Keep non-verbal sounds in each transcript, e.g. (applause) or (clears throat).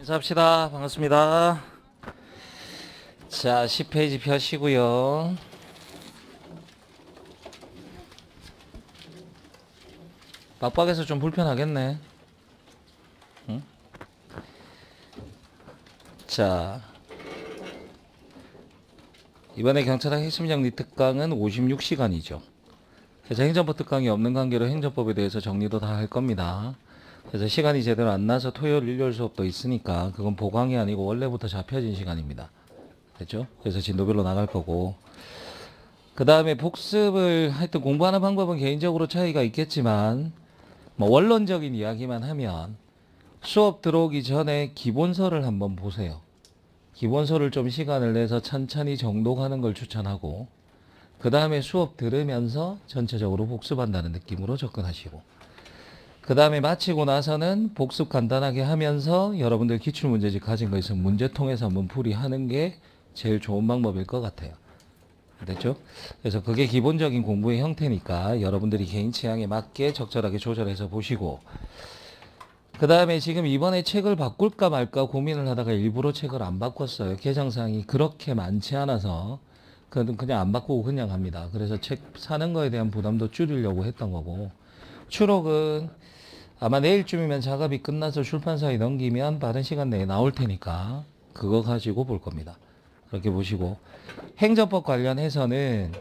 인사합시다. 반갑습니다. 자, 10페이지 펴시고요. 박박해서 좀 불편하겠네. 응? 자. 이번에 경찰학 핵심 정리 특강은 56시간이죠. 자, 행정법 특강이 없는 관계로 행정법에 대해서 정리도 다 할 겁니다. 그래서 시간이 제대로 안 나서 토요일 일요일 수업도 있으니까 그건 보강이 아니고 원래부터 잡혀진 시간입니다. 됐죠? 그래서 진도별로 나갈 거고 그 다음에 복습을 하여튼 공부하는 방법은 개인적으로 차이가 있겠지만 뭐 원론적인 이야기만 하면 수업 들어오기 전에 기본서를 한번 보세요. 기본서를 좀 시간을 내서 천천히 정독하는 걸 추천하고 그 다음에 수업 들으면서 전체적으로 복습한다는 느낌으로 접근하시고 그 다음에 마치고 나서는 복습 간단하게 하면서 여러분들 기출문제집 가진 거에서 문제 통해서 한번 풀이하는 게 제일 좋은 방법일 것 같아요. 됐죠? 그래서 그게 기본적인 공부의 형태니까 여러분들이 개인 취향에 맞게 적절하게 조절해서 보시고 그 다음에 지금 이번에 책을 바꿀까 말까 고민을 하다가 일부러 책을 안 바꿨어요. 개정사항이 그렇게 많지 않아서 그냥 안 바꾸고 그냥 합니다. 그래서 책 사는 거에 대한 부담도 줄이려고 했던 거고 추록은 아마 내일쯤이면 작업이 끝나서 출판사에 넘기면 빠른 시간 내에 나올 테니까 그거 가지고 볼 겁니다. 그렇게 보시고 행정법 관련해서는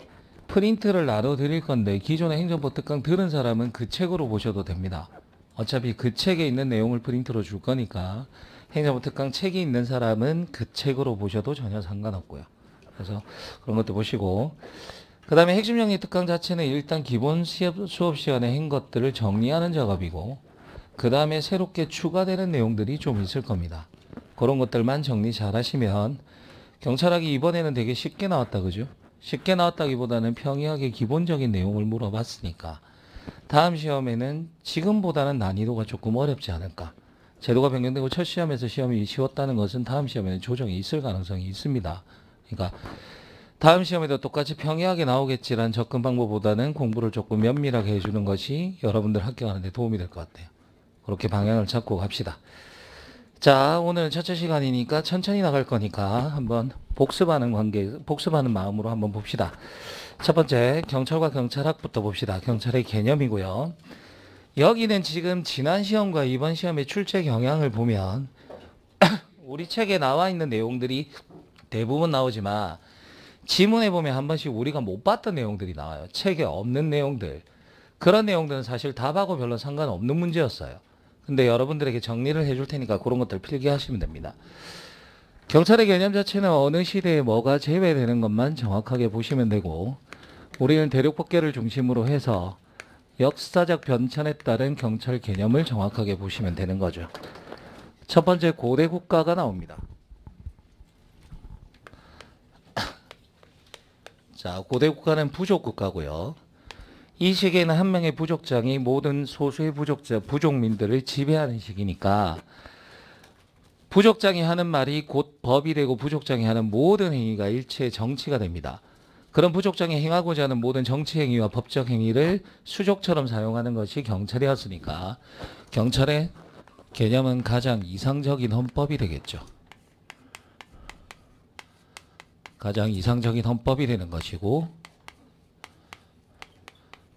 프린트를 나눠 드릴 건데 기존의 행정법 특강 들은 사람은 그 책으로 보셔도 됩니다. 어차피 그 책에 있는 내용을 프린트로 줄 거니까 행정법 특강 책이 있는 사람은 그 책으로 보셔도 전혀 상관없고요. 그래서 그런 것도 보시고 그 다음에 핵심 정리 특강 자체는 일단 기본 수업 시간에 한 것들을 정리하는 작업이고 그 다음에 새롭게 추가되는 내용들이 좀 있을 겁니다. 그런 것들만 정리 잘 하시면 경찰학이 이번에는 되게 쉽게 나왔다 그죠? 쉽게 나왔다기보다는 평이하게 기본적인 내용을 물어봤으니까 다음 시험에는 지금보다는 난이도가 조금 어렵지 않을까 제도가 변경되고 첫 시험에서 시험이 쉬웠다는 것은 다음 시험에는 조정이 있을 가능성이 있습니다. 그러니까 다음 시험에도 똑같이 평이하게 나오겠지라는 접근 방법보다는 공부를 조금 면밀하게 해주는 것이 여러분들 합격하는 데 도움이 될 것 같아요. 그렇게 방향을 잡고 갑시다. 자, 오늘 첫째 시간이니까 천천히 나갈 거니까 한번 복습하는 관계, 복습하는 마음으로 한번 봅시다. 첫 번째, 경찰과 경찰학부터 봅시다. 경찰의 개념이고요. 여기는 지금 지난 시험과 이번 시험의 출제 경향을 보면 (coughs) 우리 책에 나와 있는 내용들이 대부분 나오지만 지문에 보면 한 번씩 우리가 못 봤던 내용들이 나와요. 책에 없는 내용들. 그런 내용들은 사실 답하고 별로 상관없는 문제였어요. 근데 여러분들에게 정리를 해줄 테니까 그런 것들 필기하시면 됩니다. 경찰의 개념 자체는 어느 시대에 뭐가 제외되는 것만 정확하게 보시면 되고 우리는 대륙 법계를 중심으로 해서 역사적 변천에 따른 경찰 개념을 정확하게 보시면 되는 거죠. 첫 번째 고대 국가가 나옵니다. 자, 고대 국가는 부족 국가고요. 이 시기에는 한 명의 부족장이 모든 소수의 부족자, 부족민들을 지배하는 시기니까 부족장이 하는 말이 곧 법이 되고 부족장이 하는 모든 행위가 일체의 정치가 됩니다. 그런 부족장이 행하고자 하는 모든 정치 행위와 법적 행위를 수족처럼 사용하는 것이 경찰이었으니까 경찰의 개념은 가장 이상적인 헌법이 되겠죠. 가장 이상적인 헌법이 되는 것이고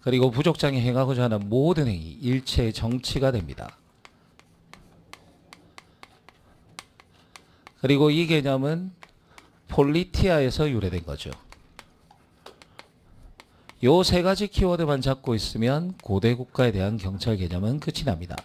그리고 부족장이 행하고자 하는 모든 행위 일체의 정치가 됩니다. 그리고 이 개념은 폴리티아에서 유래된 거죠. 요 세 가지 키워드만 잡고 있으면 고대 국가에 대한 경찰 개념은 끝이 납니다.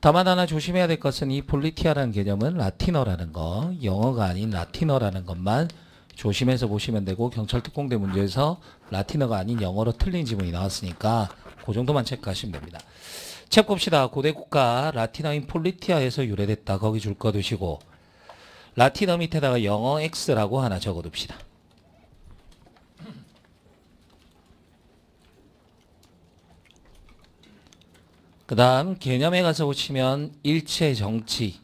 다만 하나 조심해야 될 것은 이 폴리티아라는 개념은 라틴어라는 거, 영어가 아닌 라틴어라는 것만 조심해서 보시면 되고 경찰 특공대 문제에서 라틴어가 아닌 영어로 틀린 지문이 나왔으니까 그 정도만 체크하시면 됩니다. 책 봅시다. 고대 국가 라틴어인 폴리티아에서 유래됐다. 거기 줄거 두시고 라틴어 밑에다가 영어 X라고 하나 적어둡시다. 그 다음 개념에 가서 보시면 일체 정치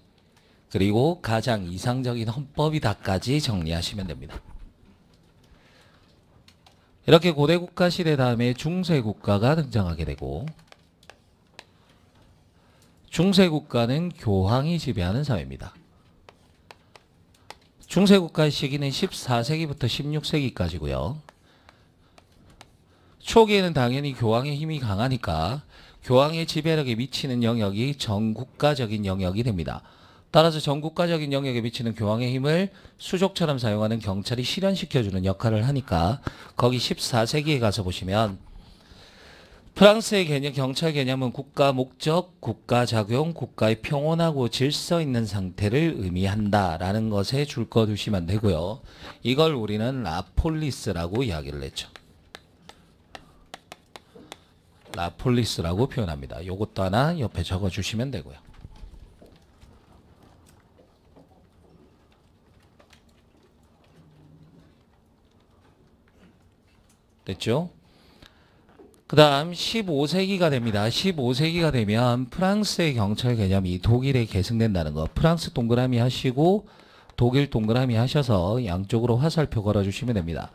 그리고 가장 이상적인 헌법이다까지 정리하시면 됩니다. 이렇게 고대 국가 시대 다음에 중세 국가가 등장하게 되고 중세 국가는 교황이 지배하는 사회입니다. 중세 국가의 시기는 14세기부터 16세기까지고요. 초기에는 당연히 교황의 힘이 강하니까 교황의 지배력에 미치는 영역이 전국가적인 영역이 됩니다. 따라서 전국가적인 영역에 미치는 교황의 힘을 수족처럼 사용하는 경찰이 실현시켜주는 역할을 하니까 거기 14세기에 가서 보시면 프랑스의 개념, 경찰 개념은 국가 목적, 국가 작용, 국가의 평온하고 질서 있는 상태를 의미한다라는 것에 줄거 두시면 되고요. 이걸 우리는 라폴리스라고 이야기를 했죠. 라폴리스라고 표현합니다. 이것도 하나 옆에 적어주시면 되고요. 됐죠? 그 다음 15세기가 됩니다. 15세기가 되면 프랑스의 경찰 개념이 독일에 계승된다는 거. 프랑스 동그라미 하시고 독일 동그라미 하셔서 양쪽으로 화살표 걸어주시면 됩니다.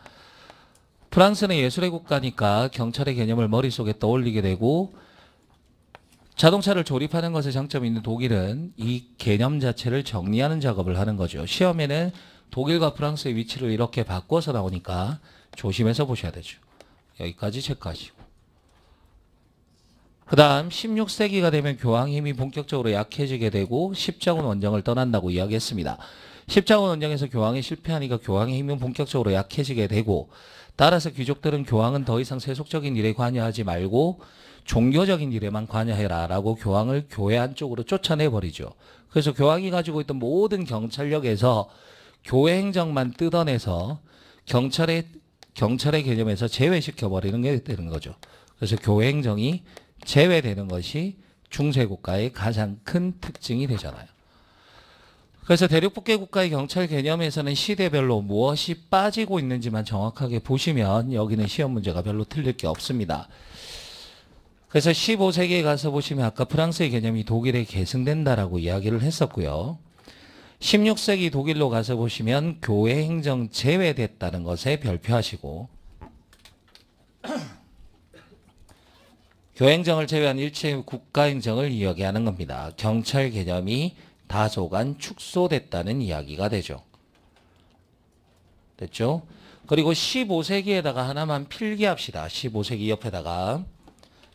프랑스는 예술의 국가니까 경찰의 개념을 머릿속에 떠올리게 되고 자동차를 조립하는 것에 장점이 있는 독일은 이 개념 자체를 정리하는 작업을 하는 거죠. 시험에는 독일과 프랑스의 위치를 이렇게 바꿔서 나오니까 조심해서 보셔야 되죠. 여기까지 체크하시고. 그 다음 16세기가 되면 교황 힘이 본격적으로 약해지게 되고 십자군 원정을 떠난다고 이야기했습니다. 십자군 원정에서 교황이 실패하니까 교황의 힘은 본격적으로 약해지게 되고 따라서 귀족들은 교황은 더 이상 세속적인 일에 관여하지 말고 종교적인 일에만 관여해라 라고 교황을 교회 안쪽으로 쫓아내버리죠. 그래서 교황이 가지고 있던 모든 경찰력에서 교회 행정만 뜯어내서 경찰의 경찰의 개념에서 제외시켜버리는 게 되는 거죠. 그래서 교 행정이 제외되는 것이 중세국가의 가장 큰 특징이 되잖아요. 그래서 대륙국계 국가의 경찰 개념에서는 시대별로 무엇이 빠지고 있는지만 정확하게 보시면 여기는 시험 문제가 별로 틀릴 게 없습니다. 그래서 15세기에 가서 보시면 아까 프랑스의 개념이 독일에 계승된다라고 이야기를 했었고요. 16세기 독일로 가서 보시면 교회 행정 제외됐다는 것에 별표하시고 (clears throat) 교회 행정을 제외한 일체의 국가 행정을 이야기하는 겁니다. 경찰 개념이 다소간 축소됐다는 이야기가 되죠. 됐죠? 그리고 15세기에다가 하나만 필기합시다. 15세기 옆에다가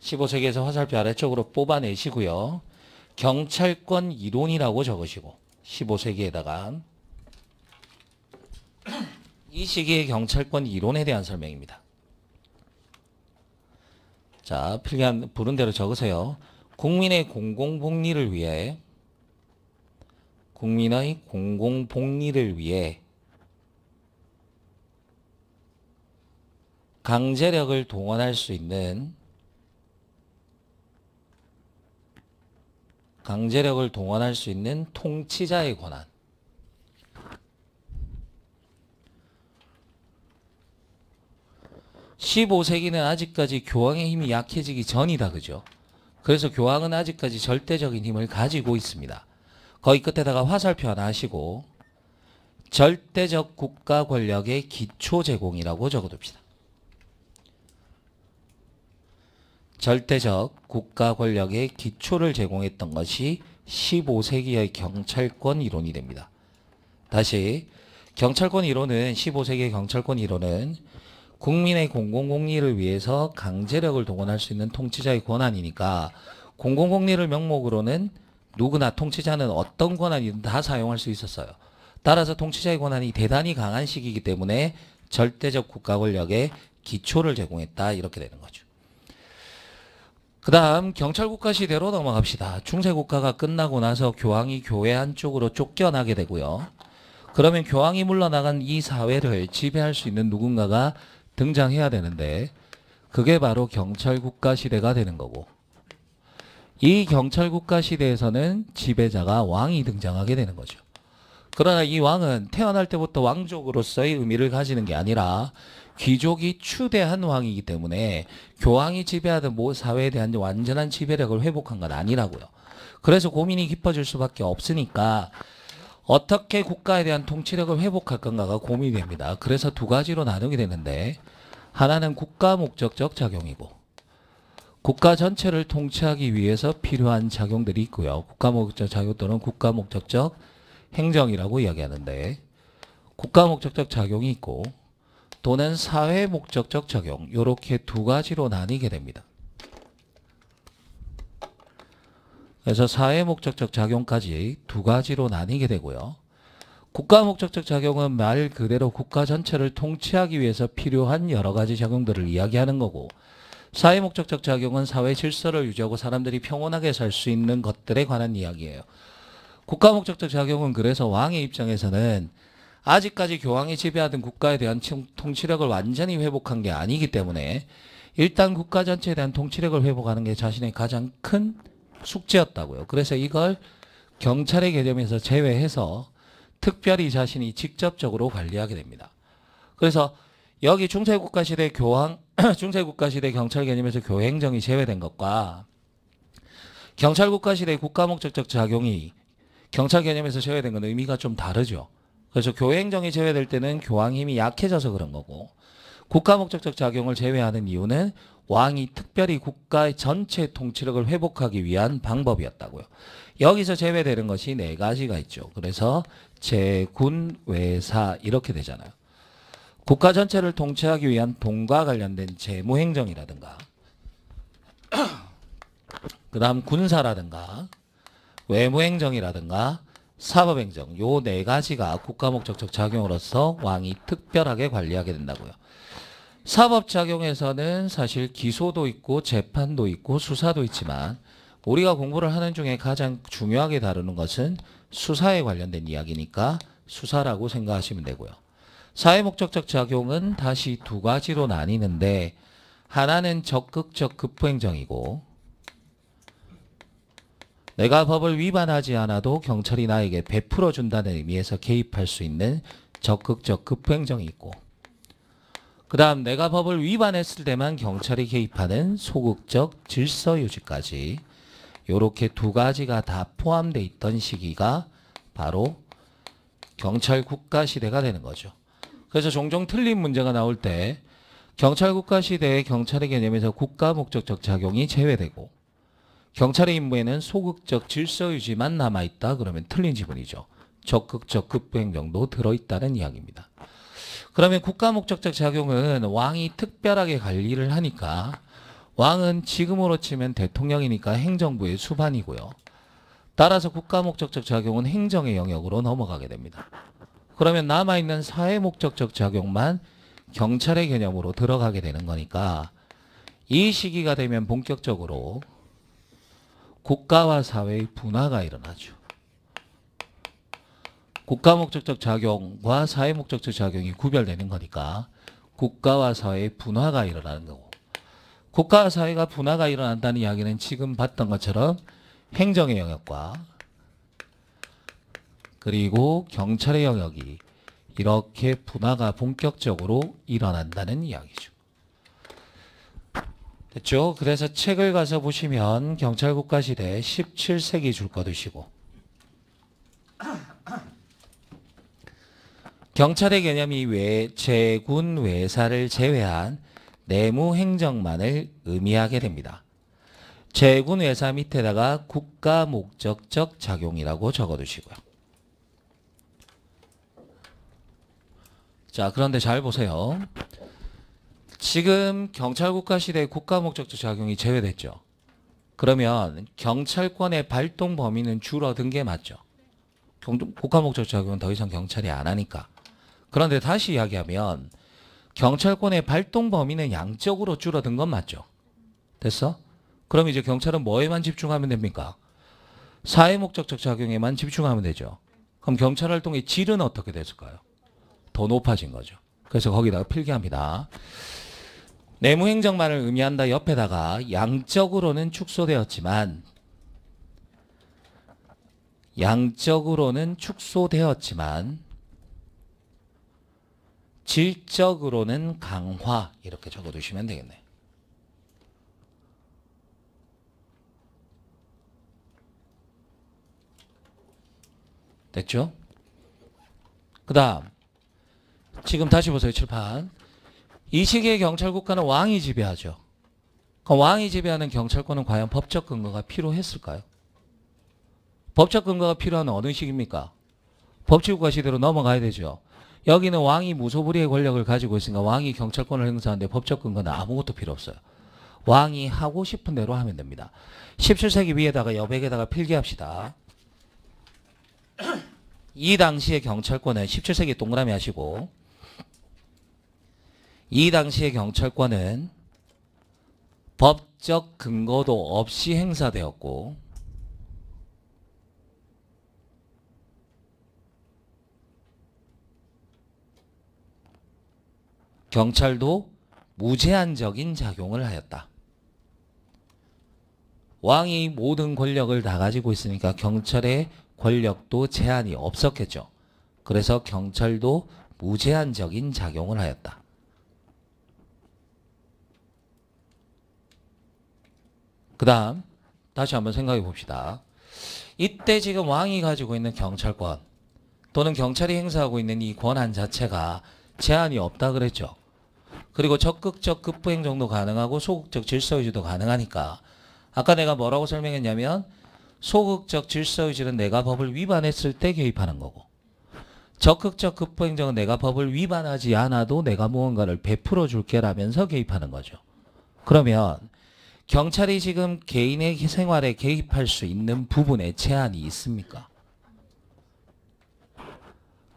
15세기에서 화살표 아래쪽으로 뽑아내시고요. 경찰권 이론이라고 적으시고 15세기에다가 이 시기의 경찰권 이론에 대한 설명입니다. 자, 필기한 부른 대로 적으세요. 국민의 공공복리를 위해 국민의 공공복리를 위해 강제력을 동원할 수 있는 강제력을 동원할 수 있는 통치자의 권한. 1 5 세기는 아직까지 교황의 힘이 약해지기 전이다 그죠? 그래서 교황은 아직까지 절대적인 힘을 가지고 있습니다. 거의 끝에다가 화살표 하나 하시고 절대적 국가 권력의 기초 제공이라고 적어둡시다. 절대적 국가 권력의 기초를 제공했던 것이 15세기의 경찰권 이론이 됩니다. 다시 경찰권 이론은 15세기의 경찰권 이론은 국민의 공공공리를 위해서 강제력을 동원할 수 있는 통치자의 권한이니까 공공공리를 명목으로는 누구나 통치자는 어떤 권한이든 다 사용할 수 있었어요. 따라서 통치자의 권한이 대단히 강한 시기이기 때문에 절대적 국가 권력의 기초를 제공했다 이렇게 되는 거죠. 그 다음 경찰국가 시대로 넘어갑시다. 중세국가가 끝나고 나서 교황이 교회 한쪽으로 쫓겨나게 되고요. 그러면 교황이 물러나간 이 사회를 지배할 수 있는 누군가가 등장해야 되는데 그게 바로 경찰국가 시대가 되는 거고 이 경찰국가 시대에서는 지배자가 왕이 등장하게 되는 거죠. 그러나 이 왕은 태어날 때부터 왕족으로서의 의미를 가지는 게 아니라 귀족이 추대한 왕이기 때문에 교황이 지배하던 모 뭐 사회에 대한 완전한 지배력을 회복한 건 아니라고요. 그래서 고민이 깊어질 수밖에 없으니까 어떻게 국가에 대한 통치력을 회복할 건가가 고민이 됩니다. 그래서 두 가지로 나누게 되는데 하나는 국가 목적적 작용이고 국가 전체를 통치하기 위해서 필요한 작용들이 있고요. 국가 목적적 작용 또는 국가 목적적 행정이라고 이야기하는데 국가 목적적 작용이 있고 또는 사회 목적적 적용 이렇게 두 가지로 나뉘게 됩니다. 그래서 사회 목적적 작용까지 두 가지로 나뉘게 되고요. 국가 목적적 작용은 말 그대로 국가 전체를 통치하기 위해서 필요한 여러 가지 작용들을 이야기하는 거고 사회 목적적 작용은 사회 질서를 유지하고 사람들이 평온하게 살 수 있는 것들에 관한 이야기예요. 국가 목적적 작용은 그래서 왕의 입장에서는 아직까지 교황이 지배하던 국가에 대한 통치력을 완전히 회복한 게 아니기 때문에 일단 국가 전체에 대한 통치력을 회복하는 게 자신의 가장 큰 숙제였다고요. 그래서 이걸 경찰의 개념에서 제외해서 특별히 자신이 직접적으로 관리하게 됩니다. 그래서 여기 중세국가 시대 교황, (clears throat) 중세국가 시대 경찰 개념에서 교행정이 제외된 것과 경찰국가 시대 국가 목적적 작용이 경찰 개념에서 제외된 건 의미가 좀 다르죠. 그래서 교회 행정이 제외될 때는 교황 힘이 약해져서 그런 거고 국가 목적적 작용을 제외하는 이유는 왕이 특별히 국가의 전체 통치력을 회복하기 위한 방법이었다고요. 여기서 제외되는 것이 네 가지가 있죠. 그래서 제군 외사 이렇게 되잖아요. 국가 전체를 통치하기 위한 돈과 관련된 재무행정이라든가 (clears throat) 그 다음 군사라든가 외무행정이라든가 사법행정 요 네 가지가 국가목적적 작용으로서 왕이 특별하게 관리하게 된다고요. 사법작용에서는 사실 기소도 있고 재판도 있고 수사도 있지만 우리가 공부를 하는 중에 가장 중요하게 다루는 것은 수사에 관련된 이야기니까 수사라고 생각하시면 되고요. 사회목적적 작용은 다시 두 가지로 나뉘는데 하나는 적극적 급부행정이고 내가 법을 위반하지 않아도 경찰이 나에게 베풀어 준다는 의미에서 개입할 수 있는 적극적 급행정이 있고 그 다음 내가 법을 위반했을 때만 경찰이 개입하는 소극적 질서유지까지 이렇게 두 가지가 다 포함되어 있던 시기가 바로 경찰 국가 시대가 되는 거죠. 그래서 종종 틀린 문제가 나올 때 경찰 국가 시대의 경찰의 개념에서 국가 목적적 작용이 제외되고 경찰의 임무에는 소극적 질서 유지만 남아있다 그러면 틀린 지문이죠. 적극적 급부 행정도 들어있다는 이야기입니다. 그러면 국가 목적적 작용은 왕이 특별하게 관리를 하니까 왕은 지금으로 치면 대통령이니까 행정부의 수반이고요. 따라서 국가 목적적 작용은 행정의 영역으로 넘어가게 됩니다. 그러면 남아있는 사회 목적적 작용만 경찰의 개념으로 들어가게 되는 거니까 이 시기가 되면 본격적으로 국가와 사회의 분화가 일어나죠. 국가 목적적 작용과 사회 목적적 작용이 구별되는 거니까 국가와 사회의 분화가 일어나는 거고 국가와 사회가 분화가 일어난다는 이야기는 지금 봤던 것처럼 행정의 영역과 그리고 경찰의 영역이 이렇게 분화가 본격적으로 일어난다는 이야기죠. 했죠. 그래서 책을 가서 보시면 경찰 국가 시대 17세기 줄 거드시고 경찰의 개념이 외, 제군 외사를 제외한 내무 행정만을 의미하게 됩니다. 제군 외사 밑에다가 국가 목적적 작용이라고 적어두시고요. 자, 그런데 잘 보세요. 지금 경찰국가 시대의 국가 목적적 작용이 제외됐죠. 그러면 경찰권의 발동 범위는 줄어든 게 맞죠. 국가 목적적 작용은 더 이상 경찰이 안 하니까. 그런데 다시 이야기하면 경찰권의 발동 범위는 양적으로 줄어든 건 맞죠. 됐어? 그럼 이제 경찰은 뭐에만 집중하면 됩니까? 사회 목적적 작용에만 집중하면 되죠. 그럼 경찰 활동의 질은 어떻게 됐을까요? 더 높아진 거죠. 그래서 거기다가 필기합니다. 내무행정만을 의미한다 옆에다가 양적으로는 축소되었지만 양적으로는 축소되었지만 질적으로는 강화 이렇게 적어두시면 되겠네 됐죠? 그 다음 지금 다시 보세요. 칠판 이시기에 경찰 국가는 왕이 지배하죠. 그럼 왕이 지배하는 경찰권은 과연 법적 근거가 필요했을까요? 법적 근거가 필요한 어느 시기입니까? 법치국가 시대로 넘어가야 되죠. 여기는 왕이 무소불위의 권력을 가지고 있으니까 왕이 경찰권을 행사하는데 법적 근거는 아무것도 필요 없어요. 왕이 하고 싶은 대로 하면 됩니다. 17세기 위에다가 여백에다가 필기합시다. 이 당시의 경찰권은 17세기 동그라미 하시고 이 당시의 경찰권은 법적 근거도 없이 행사되었고 경찰도 무제한적인 작용을 하였다. 왕이 모든 권력을 다 가지고 있으니까 경찰의 권력도 제한이 없었겠죠. 그래서 경찰도 무제한적인 작용을 하였다. 그 다음 다시 한번 생각해 봅시다. 이때 지금 왕이 가지고 있는 경찰권 또는 경찰이 행사하고 있는 이 권한 자체가 제한이 없다 그랬죠. 그리고 적극적 급부행 정도 가능하고 소극적 질서 유지도 가능하니까 아까 내가 뭐라고 설명했냐면 소극적 질서 유지는 내가 법을 위반했을 때 개입하는 거고 적극적 급부행정은 내가 법을 위반하지 않아도 내가 무언가를 베풀어 줄게라면서 개입하는 거죠. 그러면 경찰이 지금 개인의 생활에 개입할 수 있는 부분에 제한이 있습니까?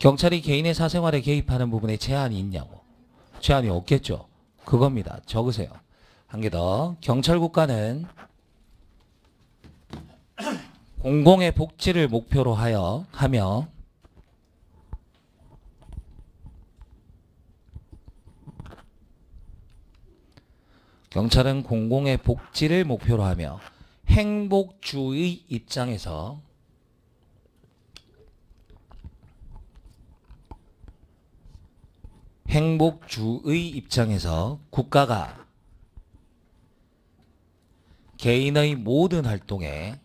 경찰이 개인의 사생활에 개입하는 부분에 제한이 있냐고. 제한이 없겠죠. 그겁니다. 적으세요. 한 개 더. 경찰국가는 공공의 복지를 목표로 하여 하며 경찰은 공공의 복지를 목표로 하며 행복주의 입장에서 행복주의 입장에서 국가가 개인의 모든 활동에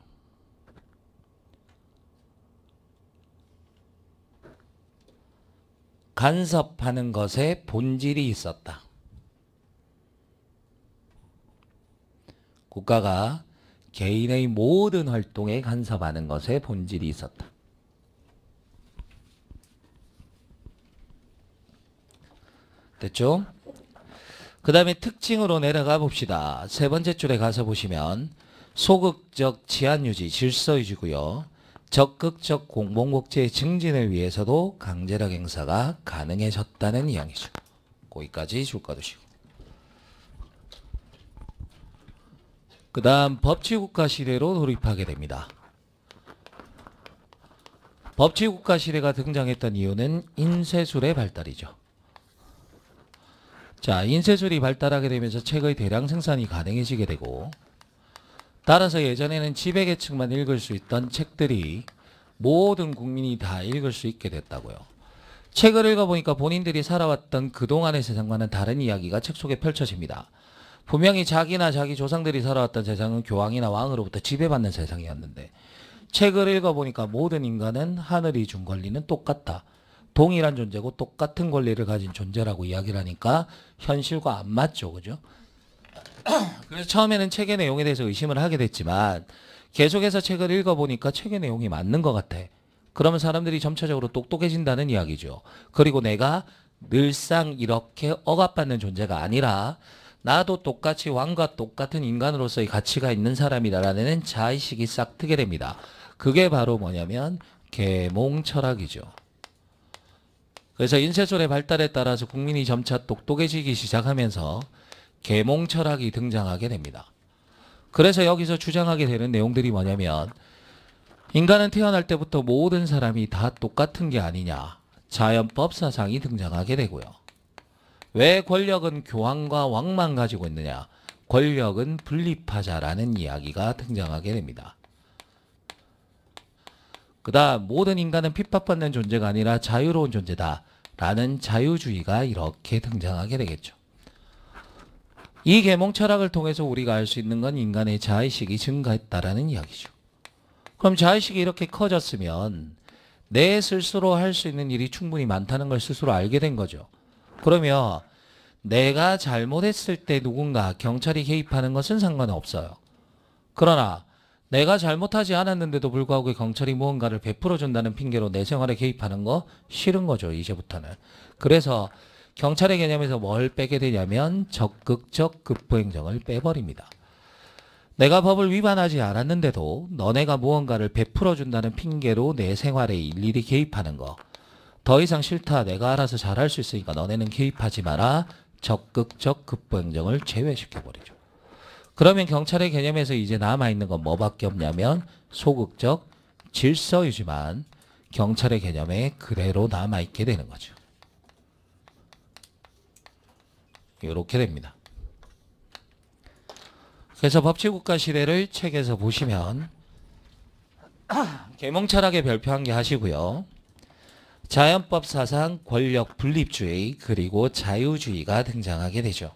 간섭하는 것에 본질이 있었다. 국가가 개인의 모든 활동에 간섭하는 것의 본질이 있었다. 됐죠? 그 다음에 특징으로 내려가 봅시다. 세 번째 줄에 가서 보시면 소극적 치안유지 질서유지고요. 적극적 공공복지의 증진을 위해서도 강제력 행사가 가능해졌다는 이야기죠. 거기까지 줄까 두시고. 그 다음 법치국가 시대로 돌입하게 됩니다. 법치국가 시대가 등장했던 이유는 인쇄술의 발달이죠. 자, 인쇄술이 발달하게 되면서 책의 대량 생산이 가능해지게 되고 따라서 예전에는 지배계층만 읽을 수 있던 책들이 모든 국민이 다 읽을 수 있게 됐다고요. 책을 읽어보니까 본인들이 살아왔던 그동안의 세상과는 다른 이야기가 책 속에 펼쳐집니다. 분명히 자기나 자기 조상들이 살아왔던 세상은 교황이나 왕으로부터 지배받는 세상이었는데 책을 읽어보니까 모든 인간은 하늘이 준 권리는 똑같다. 동일한 존재고 똑같은 권리를 가진 존재라고 이야기를 하니까 현실과 안 맞죠. 그죠? (clears throat) 그래서 처음에는 책의 내용에 대해서 의심을 하게 됐지만 계속해서 책을 읽어보니까 책의 내용이 맞는 것 같아. 그러면 사람들이 점차적으로 똑똑해진다는 이야기죠. 그리고 내가 늘상 이렇게 억압받는 존재가 아니라 나도 똑같이 왕과 똑같은 인간으로서의 가치가 있는 사람이다라는 자의식이 싹 트게 됩니다. 그게 바로 뭐냐면 계몽 철학이죠. 그래서 인쇄술의 발달에 따라서 국민이 점차 똑똑해지기 시작하면서 계몽 철학이 등장하게 됩니다. 그래서 여기서 주장하게 되는 내용들이 뭐냐면 인간은 태어날 때부터 모든 사람이 다 똑같은 게 아니냐 자연법 사상이 등장하게 되고요. 왜 권력은 교황과 왕만 가지고 있느냐? 권력은 분립하자라는 이야기가 등장하게 됩니다. 그 다음 모든 인간은 핍박받는 존재가 아니라 자유로운 존재다 라는 자유주의가 이렇게 등장하게 되겠죠. 이 계몽 철학을 통해서 우리가 알 수 있는 건 인간의 자의식이 증가했다라는 이야기죠. 그럼 자의식이 이렇게 커졌으면 내 스스로 할 수 있는 일이 충분히 많다는 걸 스스로 알게 된 거죠. 그러면 내가 잘못했을 때 누군가 경찰이 개입하는 것은 상관 없어요. 그러나 내가 잘못하지 않았는데도 불구하고 경찰이 무언가를 베풀어준다는 핑계로 내 생활에 개입하는 거 싫은 거죠. 이제부터는. 그래서 경찰의 개념에서 뭘 빼게 되냐면 적극적 급부행정을 빼버립니다. 내가 법을 위반하지 않았는데도 너네가 무언가를 베풀어준다는 핑계로 내 생활에 일일이 개입하는 거. 더 이상 싫다. 내가 알아서 잘 할 수 있으니까 너네는 개입하지 마라. 적극적 급부 행정을 제외시켜버리죠. 그러면 경찰의 개념에서 이제 남아있는 건 뭐밖에 없냐면 소극적 질서 이지만 경찰의 개념에 그대로 남아있게 되는 거죠. 이렇게 됩니다. 그래서 법치국가 시대를 책에서 보시면 개몽철학에 별표 한 개 하시고요. 자연법 사상 권력 분립주의 그리고 자유주의가 등장하게 되죠.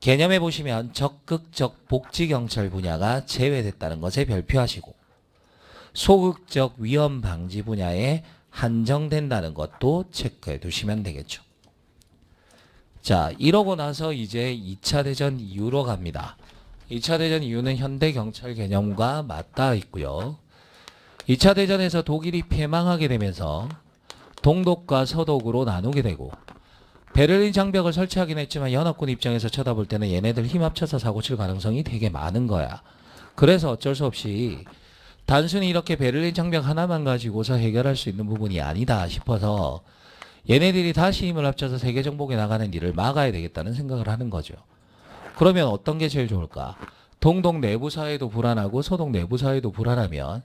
개념에 보시면 적극적 복지경찰 분야가 제외됐다는 것에 별표하시고 소극적 위험 방지 분야에 한정된다는 것도 체크해 두시면 되겠죠. 자 이러고 나서 이제 2차 대전 이후로 갑니다. 2차 대전 이후는 현대 경찰 개념과 맞닿아 있고요. 2차 대전에서 독일이 패망하게 되면서 동독과 서독으로 나누게 되고 베를린 장벽을 설치하긴 했지만 연합군 입장에서 쳐다볼 때는 얘네들 힘 합쳐서 사고 칠 가능성이 되게 많은 거야. 그래서 어쩔 수 없이 단순히 이렇게 베를린 장벽 하나만 가지고서 해결할 수 있는 부분이 아니다 싶어서 얘네들이 다시 힘을 합쳐서 세계 정복에 나가는 일을 막아야 되겠다는 생각을 하는 거죠. 그러면 어떤 게 제일 좋을까? 동독 내부 사회도 불안하고 서독 내부 사회도 불안하면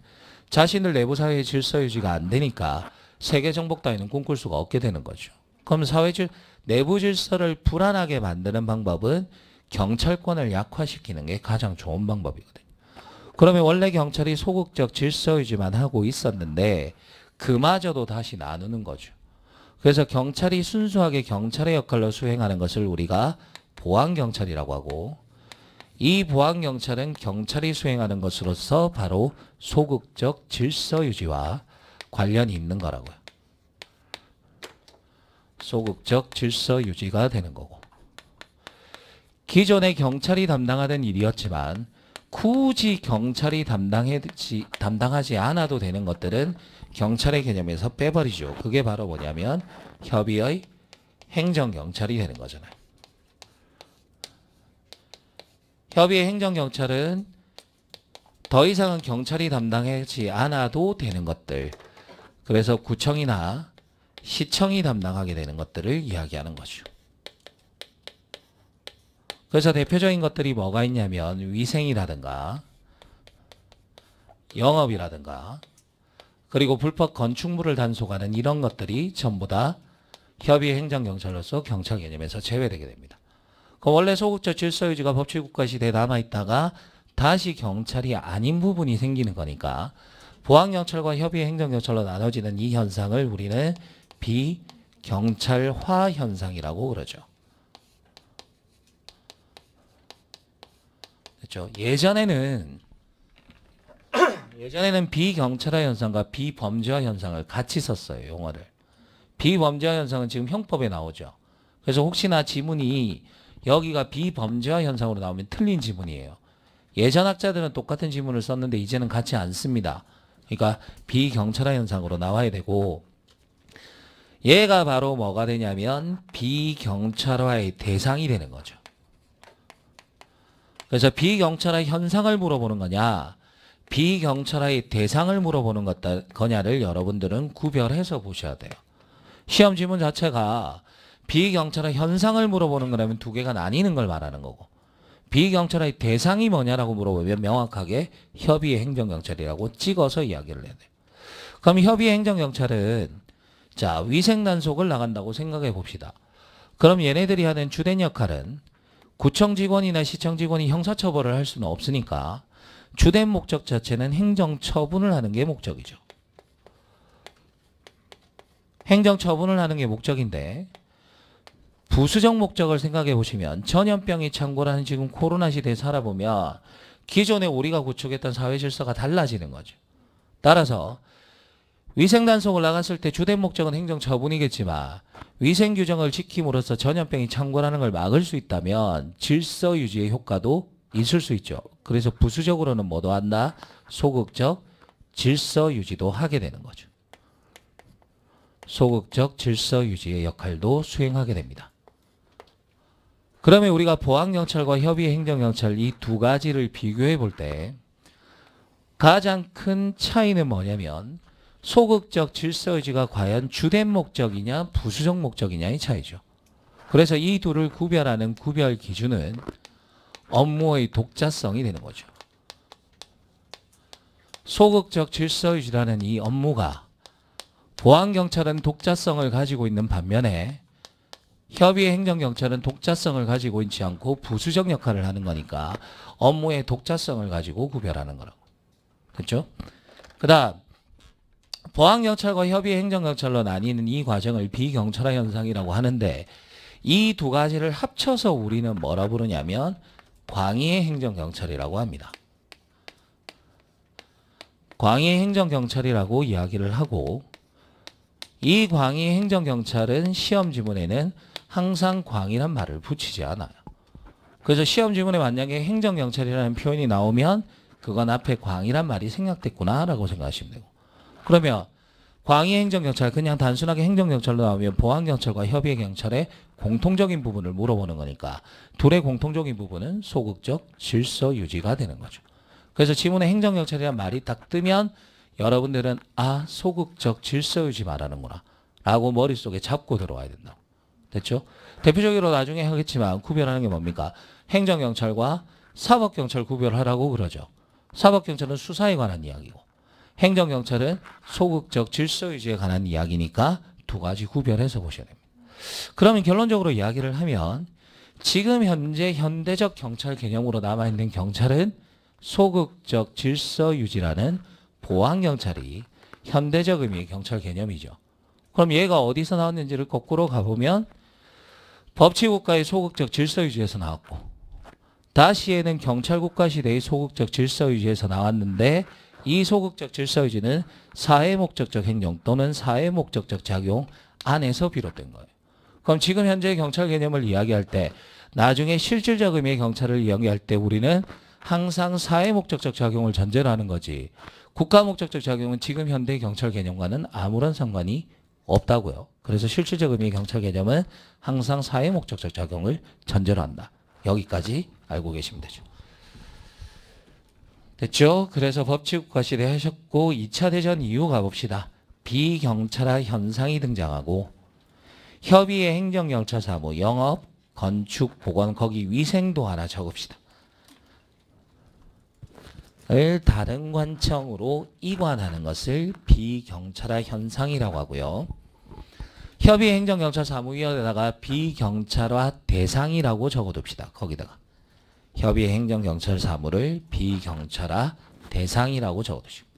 자신들 내부 사회의 질서 유지가 안 되니까 세계 정복 따위는 꿈꿀 수가 없게 되는 거죠. 그럼 사회 질, 내부 질서를 불안하게 만드는 방법은 경찰권을 약화시키는 게 가장 좋은 방법이거든요. 그러면 원래 경찰이 소극적 질서 유지만 하고 있었는데 그마저도 다시 나누는 거죠. 그래서 경찰이 순수하게 경찰의 역할로 수행하는 것을 우리가 보안경찰이라고 하고 이 보안경찰은 경찰이 수행하는 것으로서 바로 소극적 질서 유지와 관련이 있는 거라고요. 소극적 질서 유지가 되는 거고 기존의 경찰이 담당하던 일이었지만 굳이 경찰이 담당하지, 담당하지 않아도 되는 것들은 경찰의 개념에서 빼버리죠. 그게 바로 뭐냐면 협의의 행정경찰이 되는 거잖아요. 협의의 행정경찰은 더 이상은 경찰이 담당하지 않아도 되는 것들 그래서 구청이나 시청이 담당하게 되는 것들을 이야기하는 거죠. 그래서 대표적인 것들이 뭐가 있냐면 위생이라든가 영업이라든가 그리고 불법 건축물을 단속하는 이런 것들이 전부 다 협의 행정경찰로서 경찰 개념에서 제외되게 됩니다. 그 원래 소극적 질서유지가 법치국가 시대에 남아있다가 다시 경찰이 아닌 부분이 생기는 거니까 보안경찰과 협의 행정경찰로 나눠지는 이 현상을 우리는 비경찰화 현상이라고 그러죠. 그죠 예전에는 예전에는 비경찰화 현상과 비범죄화 현상을 같이 썼어요. 용어를. 비범죄화 현상은 지금 형법에 나오죠. 그래서 혹시나 지문이 여기가 비범죄화 현상으로 나오면 틀린 지문이에요. 예전 학자들은 똑같은 지문을 썼는데 이제는 같이 안 씁니다. 그러니까 비경찰화 현상으로 나와야 되고 얘가 바로 뭐가 되냐면 비경찰화의 대상이 되는 거죠. 그래서 비경찰화 현상을 물어보는 거냐 비경찰화의 대상을 물어보는 것다, 거냐를 여러분들은 구별해서 보셔야 돼요. 시험 지문 자체가 비경찰화 현상을 물어보는 거라면 두 개가 나뉘는 걸 말하는 거고 비경찰의 대상이 뭐냐라고 물어보면 명확하게 협의의 행정경찰이라고 찍어서 이야기를 해야 돼요. 그럼 협의의 행정경찰은 자 위생단속을 나간다고 생각해 봅시다. 그럼 얘네들이 하는 주된 역할은 구청 직원이나 시청 직원이 형사처벌을 할 수는 없으니까 주된 목적 자체는 행정처분을 하는 게 목적이죠. 행정처분을 하는 게 목적인데 부수적 목적을 생각해 보시면 전염병이 창궐하는 지금 코로나 시대에 살아보면 기존에 우리가 구축했던 사회 질서가 달라지는 거죠. 따라서 위생단속을 나갔을 때 주된 목적은 행정처분이겠지만 위생규정을 지킴으로써 전염병이 창궐하는 걸 막을 수 있다면 질서 유지의 효과도 있을 수 있죠. 그래서 부수적으로는 뭐도 한다? 소극적 질서 유지도 하게 되는 거죠. 소극적 질서 유지의 역할도 수행하게 됩니다. 그러면 우리가 보안경찰과 협의 행정경찰 이 두 가지를 비교해 볼 때 가장 큰 차이는 뭐냐면 소극적 질서 의지가 과연 주된 목적이냐 부수적 목적이냐의 차이죠. 그래서 이 둘을 구별하는 구별 기준은 업무의 독자성이 되는 거죠. 소극적 질서 의지라는 이 업무가 보안경찰은 독자성을 가지고 있는 반면에 협의회 행정경찰은 독자성을 가지고 있지 않고 부수적 역할을 하는 거니까 업무의 독자성을 가지고 구별하는 거라고. 그렇죠? 그 다음 보안경찰과 협의 행정경찰로 나뉘는 이 과정을 비경찰화 현상이라고 하는데 이 두 가지를 합쳐서 우리는 뭐라 부르냐면 광의의 행정경찰이라고 합니다. 광의의 행정경찰이라고 이야기를 하고 이 광의 행정경찰은 시험 지문에는 항상 광이란 말을 붙이지 않아요. 그래서 시험 질문에 만약에 행정경찰이라는 표현이 나오면 그건 앞에 광이란 말이 생략됐구나라고 생각하시면 되고 그러면 광의 행정경찰 그냥 단순하게 행정경찰로 나오면 보안경찰과 협의경찰의 공통적인 부분을 물어보는 거니까 둘의 공통적인 부분은 소극적 질서 유지가 되는 거죠. 그래서 지문에 행정경찰이란 말이 딱 뜨면 여러분들은 아 소극적 질서 유지 말하는구나 라고 머릿속에 잡고 들어와야 된다 됐죠? 대표적으로 나중에 하겠지만 구별하는 게 뭡니까? 행정경찰과 사법경찰 구별하라고 그러죠. 사법경찰은 수사에 관한 이야기고 행정경찰은 소극적 질서유지에 관한 이야기니까 두 가지 구별해서 보셔야 됩니다. 그러면 결론적으로 이야기를 하면 지금 현재 현대적 경찰 개념으로 남아있는 경찰은 소극적 질서유지라는 보안경찰이 현대적 의미의 경찰 개념이죠. 그럼 얘가 어디서 나왔는지를 거꾸로 가보면 법치국가의 소극적 질서유지에서 나왔고 다시에는 경찰국가 시대의 소극적 질서유지에서 나왔는데 이 소극적 질서유지는 사회 목적적 행정 또는 사회 목적적 작용 안에서 비롯된 거예요. 그럼 지금 현재 경찰 개념을 이야기할 때 나중에 실질적 의미의 경찰을 이야기할 때 우리는 항상 사회 목적적 작용을 전제로 하는 거지 국가 목적적 작용은 지금 현대 경찰 개념과는 아무런 상관이 없다고요. 그래서 실질적 의미 의 경찰 개념은 항상 사회 목적적 작용을 전제로 한다. 여기까지 알고 계시면 되죠. 됐죠? 그래서 법칙 과시대 하셨고 2차 대전 이후 가봅시다. 비경찰화 현상이 등장하고 협의의 행정경찰 사무, 영업, 건축, 보건, 거기 위생도 하나 적읍시다. 을 다른 관청으로 이관하는 것을 비경찰화 현상이라고 하고요. 협의 행정경찰 사무위원회다가 비경찰화 대상이라고 적어둡시다. 거기다가 협의 행정경찰 사무를 비경찰화 대상이라고 적어두시고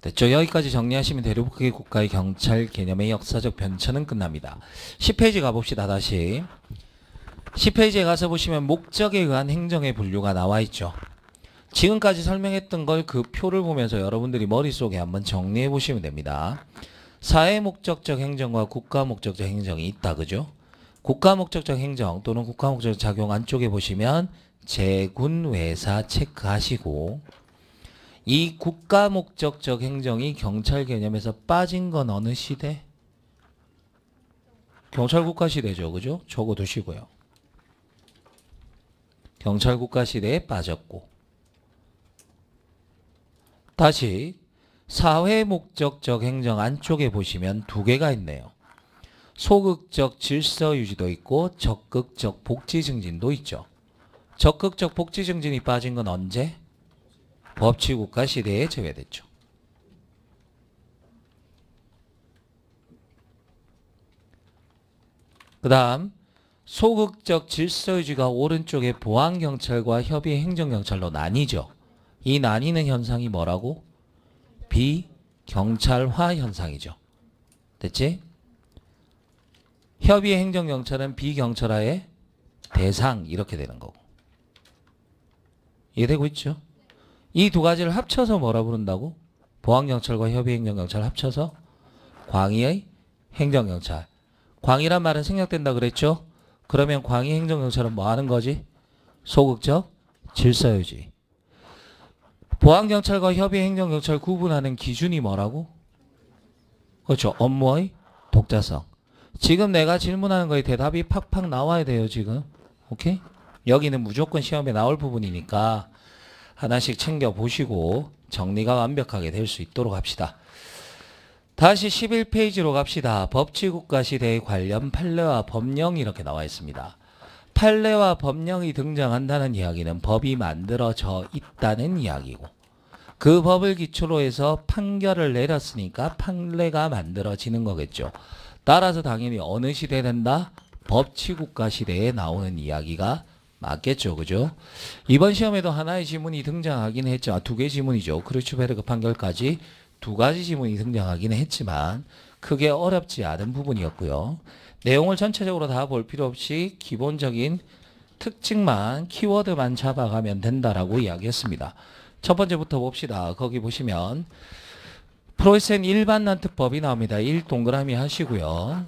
됐죠. 여기까지 정리하시면 대륙의 국가의 경찰 개념의 역사적 변천은 끝납니다. 10페이지 가봅시다. 다시 10페이지에 가서 보시면 목적에 의한 행정의 분류가 나와 있죠. 지금까지 설명했던 걸 그 표를 보면서 여러분들이 머릿속에 한번 정리해 보시면 됩니다. 사회 목적적 행정과 국가 목적적 행정이 있다. 그죠? 국가 목적적 행정 또는 국가 목적적 작용 안쪽에 보시면 재군 외사 체크하시고 이 국가 목적적 행정이 경찰 개념에서 빠진 건 어느 시대? 경찰 국가 시대죠. 그죠? 적어두시고요. 경찰 국가 시대에 빠졌고 다시 사회 목적적 행정 안쪽에 보시면 두 개가 있네요. 소극적 질서 유지도 있고 적극적 복지 증진도 있죠. 적극적 복지 증진이 빠진 건 언제? 법치국가 시대에 제외됐죠. 그 다음 소극적 질서 유지가 오른쪽에 보안경찰과 협의행정경찰로 나뉘죠. 이 나뉘는 현상이 뭐라고? 비경찰화 현상이죠. 됐지? 협의 행정경찰은 비경찰화의 대상 이렇게 되는 거고. 이해되고 있죠? 이 두 가지를 합쳐서 뭐라 부른다고? 보안경찰과 협의행정경찰 합쳐서 광의의 행정경찰. 광의란 말은 생략된다 그랬죠? 그러면 광의 행정경찰은 뭐 하는 거지? 소극적 질서유지. 보안경찰과 협의행정경찰 구분하는 기준이 뭐라고? 그렇죠. 업무의 독자성. 지금 내가 질문하는 거에 대답이 팍팍 나와야 돼요. 지금. 오케이? 여기는 무조건 시험에 나올 부분이니까 하나씩 챙겨보시고 정리가 완벽하게 될 수 있도록 합시다. 다시 11페이지로 갑시다. 법치국가시대의 관련 판례와 법령 이렇게 나와 있습니다. 판례와 법령이 등장한다는 이야기는 법이 만들어져 있다는 이야기고 그 법을 기초로 해서 판결을 내렸으니까 판례가 만들어지는 거겠죠. 따라서 당연히 어느 시대 에 된다? 법치국가 시대에 나오는 이야기가 맞겠죠. 그죠? 이번 시험에도 하나의 지문이 등장하긴 했죠. 아, 두개 의 지문이죠. 크루츠베르크 판결까지 두 가지 지문이 등장하긴 했지만 크게 어렵지 않은 부분이었고요. 내용을 전체적으로 다 볼 필요 없이 기본적인 특징만 키워드만 잡아가면 된다라고 이야기했습니다. 첫 번째부터 봅시다. 거기 보시면 프로이센 일반 난트법이 나옵니다. 1 동그라미 하시고요.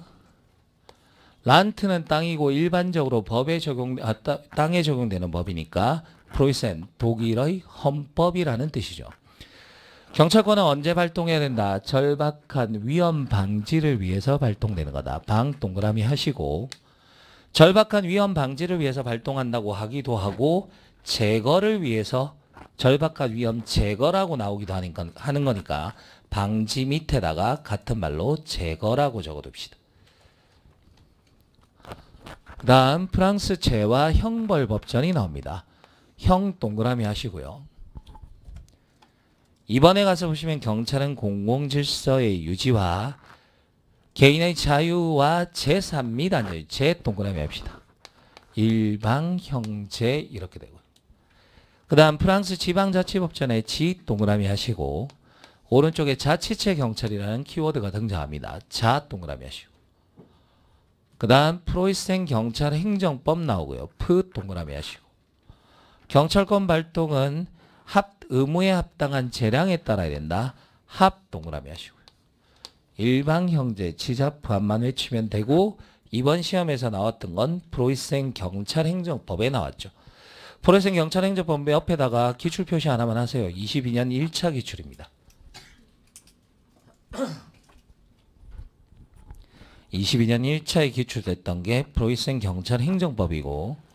란트는 땅이고 일반적으로 법에 적용 아, 땅에 적용되는 법이니까 프로이센 독일의 헌법이라는 뜻이죠. 경찰권은 언제 발동해야 된다. 절박한 위험 방지를 위해서 발동되는 거다. 방 동그라미 하시고 절박한 위험 방지를 위해서 발동한다고 하기도 하고 제거를 위해서 절박한 위험 제거라고 나오기도 하는 거니까 방지 밑에다가 같은 말로 제거라고 적어둡시다. 그 다음 프랑스 죄와 형벌 법전이 나옵니다. 형 동그라미 하시고요. 이번에 가서 보시면 경찰은 공공질서의 유지와 개인의 자유와 제3및 안전, 재 동그라미 합시다. 일방형제 이렇게 되고 그 다음 프랑스 지방자치법전에 지 동그라미 하시고 오른쪽에 자치체 경찰이라는 키워드가 등장합니다. 자 동그라미 하시고 그 다음 프로이센 경찰 행정법 나오고요. 프 동그라미 하시고 경찰권 발동은 합 의무에 합당한 재량에 따라야 된다. 합 동그라미 하시고요. 일방 형제 지잡 부합만 외치면 되고 이번 시험에서 나왔던 건 프로이센 경찰 행정법에 나왔죠. 프로이센 경찰 행정법 옆에다가 기출 표시 하나만 하세요. 22년 1차 기출입니다. 22년 1차에 기출됐던 게 프로이센 경찰 행정법이고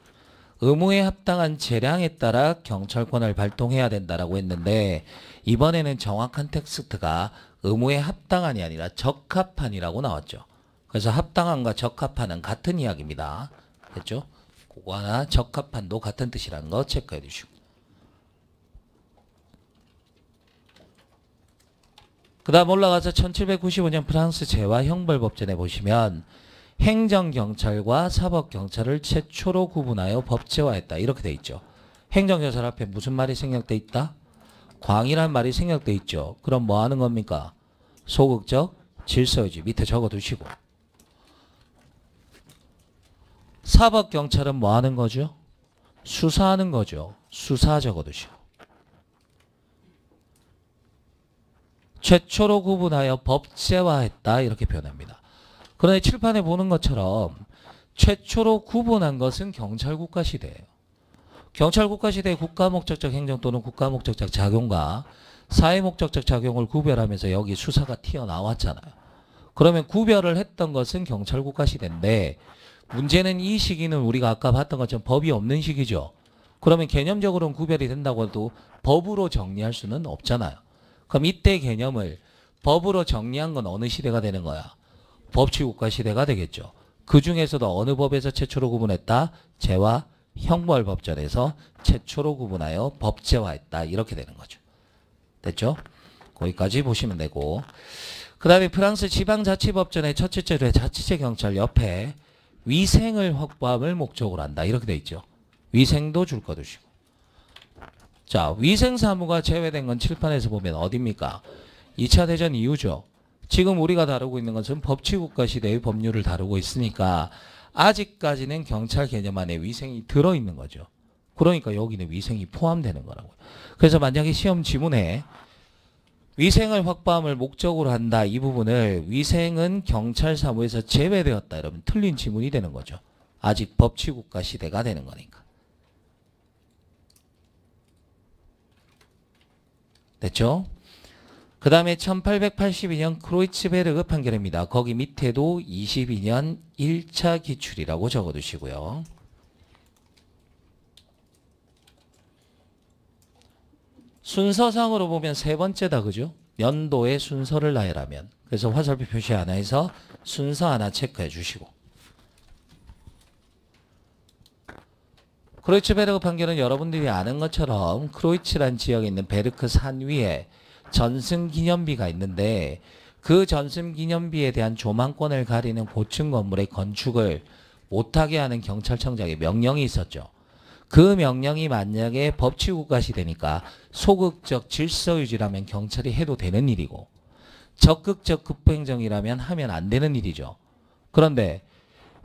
의무에 합당한 재량에 따라 경찰권을 발동해야 된다라고 했는데 이번에는 정확한 텍스트가 의무에 합당한이 아니라 적합한이라고 나왔죠. 그래서 합당한과 적합한은 같은 이야기입니다. 됐죠? 그거 하나 적합한도 같은 뜻이라는 거 체크해 주시고 그 다음 올라가서 1795년 프랑스 재화 형벌법전에 보시면 행정경찰과 사법경찰을 최초로 구분하여 법제화했다. 이렇게 돼 있죠. 행정경찰 앞에 무슨 말이 생략돼 있다? 광이란 말이 생략돼 있죠. 그럼 뭐 하는 겁니까? 소극적 질서유지 밑에 적어두시고 사법경찰은 뭐 하는 거죠? 수사하는 거죠. 수사 적어두시고 최초로 구분하여 법제화했다 이렇게 표현합니다. 그러나 칠판에 보는 것처럼 최초로 구분한 것은 경찰국가 시대예요. 경찰국가 시대의 국가 목적적 행정 또는 국가 목적적 작용과 사회 목적적 작용을 구별하면서 여기 수사가 튀어나왔잖아요. 그러면 구별을 했던 것은 경찰국가 시대인데 문제는 이 시기는 우리가 아까 봤던 것처럼 법이 없는 시기죠. 그러면 개념적으로는 구별이 된다고 해도 법으로 정리할 수는 없잖아요. 그럼 이때 개념을 법으로 정리한 건 어느 시대가 되는 거야? 법치국가 시대가 되겠죠. 그 중에서도 어느 법에서 최초로 구분했다? 재와 형벌법전에서 최초로 구분하여 법제화했다. 이렇게 되는 거죠. 됐죠? 거기까지 보시면 되고 그 다음에 프랑스 지방자치법전의 첫째 조에 자치제 경찰 옆에 위생을 확보함을 목적으로 한다. 이렇게 돼 있죠. 위생도 줄 거두시고. 자, 위생사무가 제외된 건 칠판에서 보면 어딥니까? 2차 대전 이후죠. 지금 우리가 다루고 있는 것은 법치국가 시대의 법률을 다루고 있으니까 아직까지는 경찰 개념 안에 위생이 들어있는 거죠. 그러니까 여기는 위생이 포함되는 거라고요. 그래서 만약에 시험 지문에 위생을 확보함을 목적으로 한다 이 부분을 위생은 경찰 사무에서 제외되었다 이러면 틀린 지문이 되는 거죠. 아직 법치국가 시대가 되는 거니까. 됐죠? 그 다음에 1882년 크로이츠베르그 판결입니다. 거기 밑에도 22년 1차 기출이라고 적어두시고요. 순서상으로 보면 세 번째다 그죠? 연도의 순서를 나열하면 그래서 화살표 표시 하나 해서 순서 하나 체크해 주시고 크로이츠베르그 판결은 여러분들이 아는 것처럼 크로이츠란 지역에 있는 베르크 산 위에 전승기념비가 있는데 그 전승기념비에 대한 조망권을 가리는 고층 건물의 건축을 못하게 하는 경찰청장의 명령이 있었죠. 그 명령이 만약에 법치국가시 되니까 소극적 질서유지라면 경찰이 해도 되는 일이고 적극적 급행정이라면 하면 안 되는 일이죠. 그런데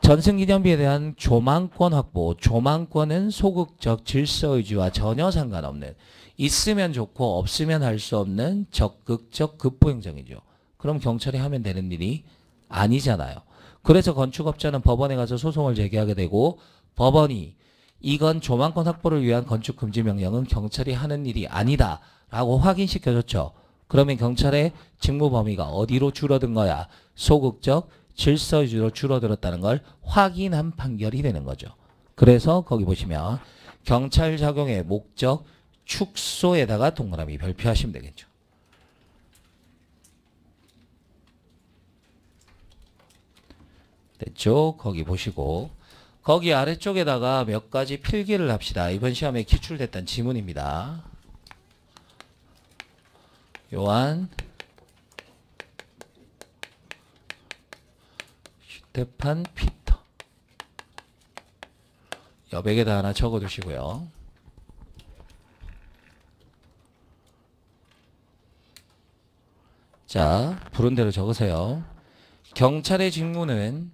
전승기념비에 대한 조망권 확보, 조망권은 소극적 질서 의지와 전혀 상관없는 있으면 좋고 없으면 할 수 없는 적극적 급부 행정이죠. 그럼 경찰이 하면 되는 일이 아니잖아요. 그래서 건축업자는 법원에 가서 소송을 제기하게 되고 법원이 이건 조망권 확보를 위한 건축금지 명령은 경찰이 하는 일이 아니다 라고 확인시켜줬죠. 그러면 경찰의 직무 범위가 어디로 줄어든 거야? 소극적 질서 위주로 줄어들었다는 걸 확인한 판결이 되는 거죠. 그래서 거기 보시면 경찰 작용의 목적 축소에다가 동그라미 별표하시면 되겠죠. 됐죠? 거기 보시고 거기 아래쪽에다가 몇 가지 필기를 합시다. 이번 시험에 기출됐던 지문입니다. 요한 대판 피터 여백에다 하나 적어두시고요. 자, 부른 대로 적으세요. 경찰의 직무는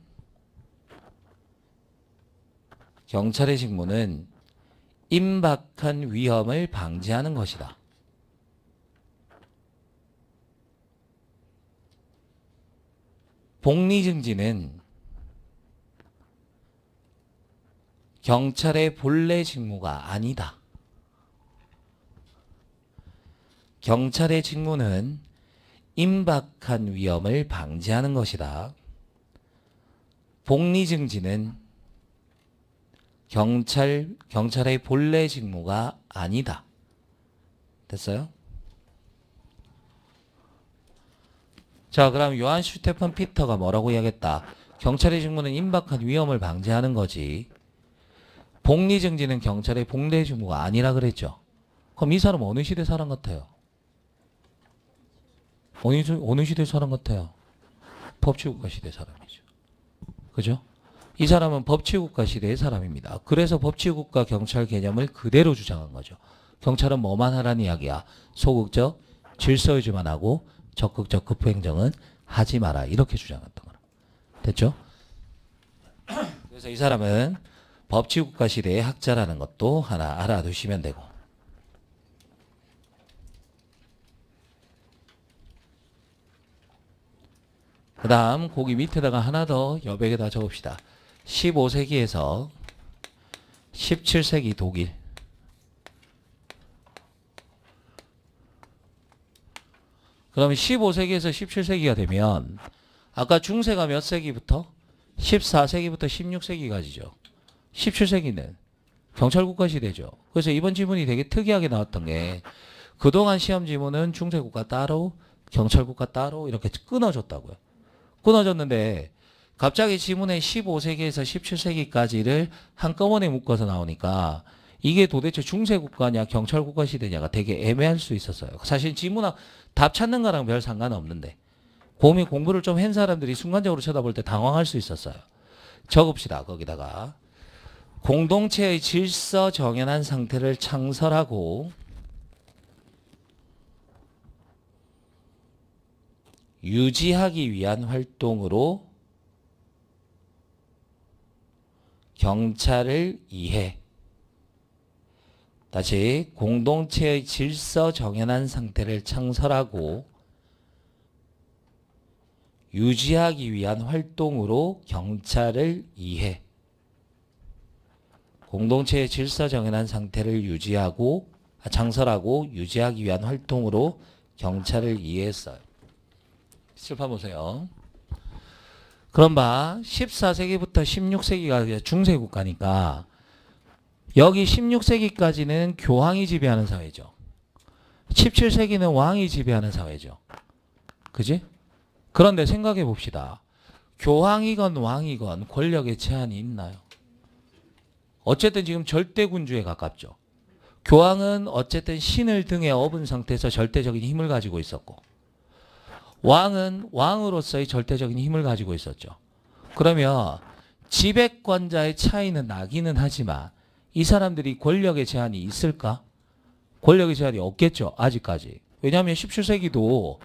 경찰의 직무는 임박한 위험을 방지하는 것이다. 복리 증진은 경찰의 본래 직무가 아니다. 경찰의 직무는 임박한 위험을 방지하는 것이다. 복리 증진은 경찰, 경찰의 본래 직무가 아니다. 됐어요? 자, 그럼 요한 슈테판 피터가 뭐라고 이야기했다? 경찰의 직무는 임박한 위험을 방지하는 거지. 복리증진은 경찰의 복례 의무가 아니라 그랬죠. 그럼 이 사람 어느 시대 사람 같아요? 어느, 어느 시대 사람 같아요? 법치국가 시대 사람이죠. 그죠? 이 사람은 법치국가 시대의 사람입니다. 그래서 법치국가 경찰 개념을 그대로 주장한 거죠. 경찰은 뭐만 하라는 이야기야. 소극적 질서유지만 하고 적극적 급행정은 하지 마라. 이렇게 주장했던 거라. 됐죠? 그래서 이 사람은 법치국가 시대의 학자라는 것도 하나 알아두시면 되고 그 다음 거기 밑에다가 하나 더 여백에다 적읍시다. 15세기에서 17세기 독일 그러면 15세기에서 17세기가 되면 아까 중세가 몇 세기부터? 14세기부터 16세기까지죠. 17세기는 경찰국가 시대죠. 그래서 이번 지문이 되게 특이하게 나왔던 게 그동안 시험 지문은 중세국가 따로 경찰국가 따로 이렇게 끊어졌다고요. 끊어졌는데 갑자기 지문에 15세기에서 17세기까지를 한꺼번에 묶어서 나오니까 이게 도대체 중세국가냐 경찰국가 시대냐가 되게 애매할 수 있었어요. 사실 지문학 답 찾는 거랑 별 상관없는데 곰이 공부를 좀 한 사람들이 순간적으로 쳐다볼 때 당황할 수 있었어요. 적읍시다 거기다가 공동체의 질서 정연한 상태를 창설하고 유지하기 위한 활동으로 경찰을 이해 다시 공동체의 질서 정연한 상태를 창설하고 유지하기 위한 활동으로 경찰을 이해 공동체의 질서 정연한 상태를 유지하고 창설하고 유지하기 위한 활동으로 경찰을 이해했어요. 실판 보세요. 그런 바 14세기부터 16세기가 중세 국가니까 여기 16세기까지는 교황이 지배하는 사회죠. 17세기는 왕이 지배하는 사회죠. 그지? 그런데 생각해 봅시다. 교황이건 왕이건 권력의 제한이 있나요? 어쨌든 지금 절대군주에 가깝죠. 교황은 어쨌든 신을 등에 업은 상태에서 절대적인 힘을 가지고 있었고 왕은 왕으로서의 절대적인 힘을 가지고 있었죠. 그러면 지배권자의 차이는 나기는 하지만 이 사람들이 권력의 제한이 있을까? 권력의 제한이 없겠죠. 아직까지. 왜냐하면 17세기도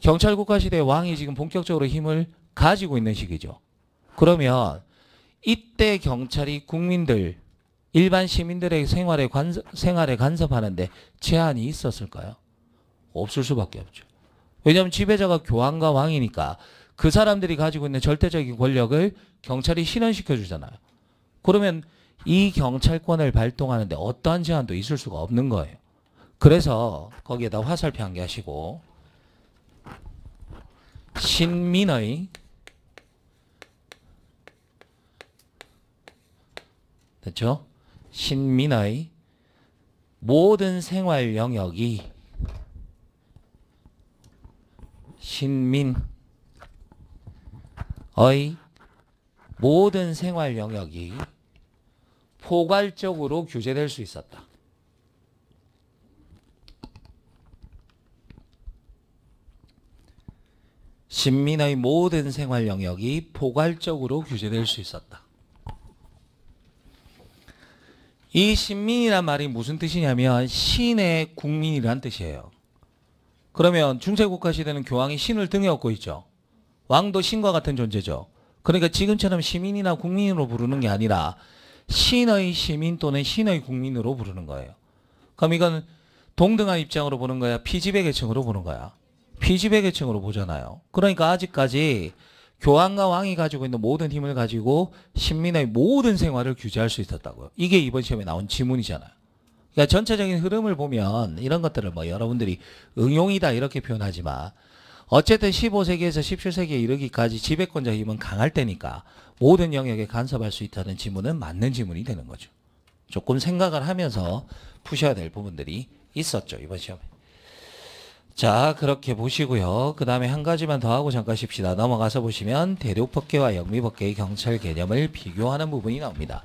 경찰 국가 시대 왕이 지금 본격적으로 힘을 가지고 있는 시기죠. 그러면 이때 경찰이 국민들 일반 시민들의 생활에, 간섭, 생활에 간섭하는데 제한이 있었을까요? 없을 수밖에 없죠. 왜냐하면 지배자가 교황과 왕이니까 그 사람들이 가지고 있는 절대적인 권력을 경찰이 실현시켜 주잖아요. 그러면 이 경찰권을 발동하는데 어떠한 제한도 있을 수가 없는 거예요. 그래서 거기에다 화살표 한 개 하시고 신민의 됐죠? 신민의 모든 생활 영역이 신민의 모든 생활 영역이 포괄적으로 규제될 수 있었다. 신민의 모든 생활 영역이 포괄적으로 규제될 수 있었다. 이 신민이란 말이 무슨 뜻이냐면 신의 국민이란 뜻이에요. 그러면 중세국가 시대는 교황이 신을 등에 업고 있죠. 왕도 신과 같은 존재죠. 그러니까 지금처럼 시민이나 국민으로 부르는 게 아니라 신의 시민 또는 신의 국민으로 부르는 거예요. 그럼 이건 동등한 입장으로 보는 거야? 피지배 계층으로 보는 거야? 피지배 계층으로 보잖아요. 그러니까 아직까지 교황과 왕이 가지고 있는 모든 힘을 가지고 신민의 모든 생활을 규제할 수 있었다고요. 이게 이번 시험에 나온 지문이잖아요. 그러니까 전체적인 흐름을 보면 이런 것들을 뭐 여러분들이 응용이다 이렇게 표현하지만 어쨌든 15세기에서 17세기에 이르기까지 지배권자 힘은 강할 때니까 모든 영역에 간섭할 수 있다는 지문은 맞는 지문이 되는 거죠. 조금 생각을 하면서 푸셔야 될 부분들이 있었죠 이번 시험에. 자 그렇게 보시고요. 그 다음에 한 가지만 더 하고 잠깐 쉽시다. 넘어가서 보시면 대륙법계와 영미법계의 경찰 개념을 비교하는 부분이 나옵니다.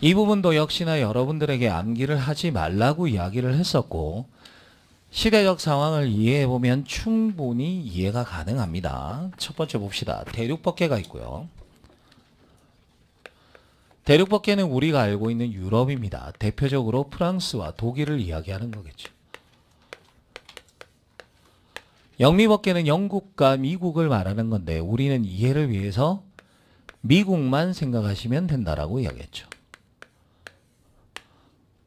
이 부분도 역시나 여러분들에게 암기를 하지 말라고 이야기를 했었고 시대적 상황을 이해해보면 충분히 이해가 가능합니다. 첫 번째 봅시다. 대륙법계가 있고요. 대륙법계는 우리가 알고 있는 유럽입니다. 대표적으로 프랑스와 독일을 이야기하는 거겠죠. 영미법계는 영국과 미국을 말하는 건데 우리는 이해를 위해서 미국만 생각하시면 된다라고 이야기했죠.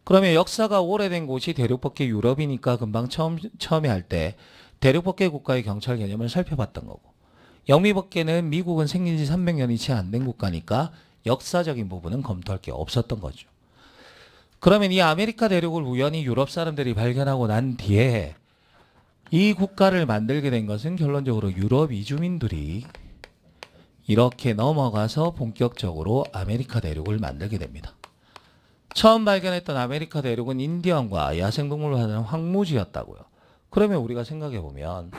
그러면 역사가 오래된 곳이 대륙법계 유럽이니까 금방 처음, 처음에 할 때 대륙법계 국가의 경찰 개념을 살펴봤던 거고 영미법계는 미국은 생긴 지 300년이 채 안 된 국가니까 역사적인 부분은 검토할 게 없었던 거죠. 그러면 이 아메리카 대륙을 우연히 유럽 사람들이 발견하고 난 뒤에 이 국가를 만들게 된 것은 결론적으로 유럽 이주민들이 이렇게 넘어가서 본격적으로 아메리카 대륙을 만들게 됩니다. 처음 발견했던 아메리카 대륙은 인디언과 야생동물로 하는 황무지였다고요. 그러면 우리가 생각해보면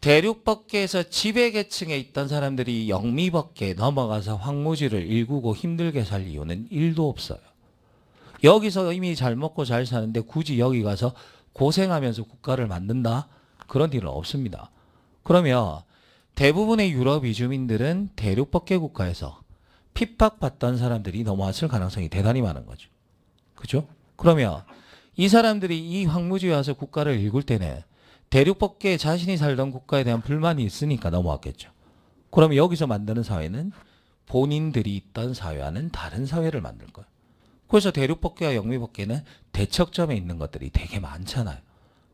대륙 밖에서 지배계층에 있던 사람들이 영미 밖에 넘어가서 황무지를 일구고 힘들게 살 이유는 1도 없어요. 여기서 이미 잘 먹고 잘 사는데 굳이 여기 가서 고생하면서 국가를 만든다? 그런 일은 없습니다. 그러면 대부분의 유럽 이주민들은 대륙 밖의 국가에서 핍박받던 사람들이 넘어왔을 가능성이 대단히 많은 거죠. 그죠? 그러면 이 사람들이 이 황무지에 와서 국가를 일굴 때는 대륙 밖에 자신이 살던 국가에 대한 불만이 있으니까 넘어왔겠죠. 그러 여기서 만드는 사회는 본인들이 있던 사회와는 다른 사회를 만들 거예요. 그래서 대륙법계와 영미법계는 대척점에 있는 것들이 되게 많잖아요.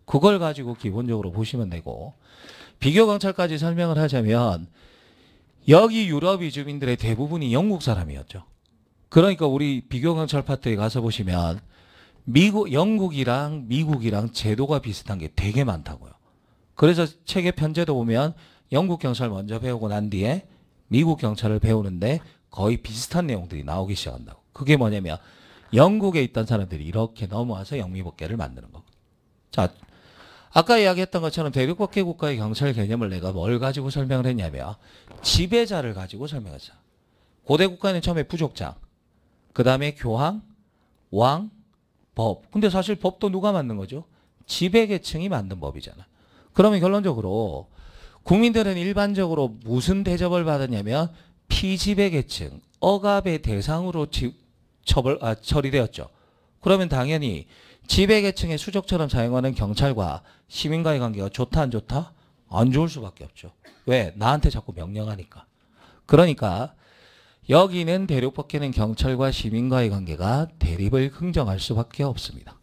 그걸 가지고 기본적으로 보시면 되고 비교 강찰까지 설명을 하자면 여기 유럽 이주민들의 대부분이 영국 사람이었죠. 그러니까 우리 비교 강찰 파트에 가서 보시면 미국, 영국이랑 미국이랑 제도가 비슷한 게 되게 많다고요. 그래서 책의 편제도 보면 영국 경찰 먼저 배우고 난 뒤에 미국 경찰을 배우는데 거의 비슷한 내용들이 나오기 시작한다고. 그게 뭐냐면 영국에 있던 사람들이 이렇게 넘어와서 영미법계를 만드는 거. 자, 아까 이야기했던 것처럼 대륙법계 국가의 경찰 개념을 내가 뭘 가지고 설명을 했냐면 지배자를 가지고 설명했어. 고대 국가는 처음에 부족장, 그 다음에 교황, 왕, 법. 근데 사실 법도 누가 만든 거죠? 지배계층이 만든 법이잖아. 그러면 결론적으로 국민들은 일반적으로 무슨 대접을 받았냐면 피지배계층, 억압의 대상으로 지, 처벌 아, 처리되었죠. 그러면 당연히 지배계층의 수족처럼 자행하는 경찰과 시민과의 관계가 좋다 안 좋다? 안 좋을 수밖에 없죠. 왜? 나한테 자꾸 명령하니까. 그러니까 여기는 대륙폭행은 경찰과 시민과의 관계가 대립을 긍정할 수밖에 없습니다.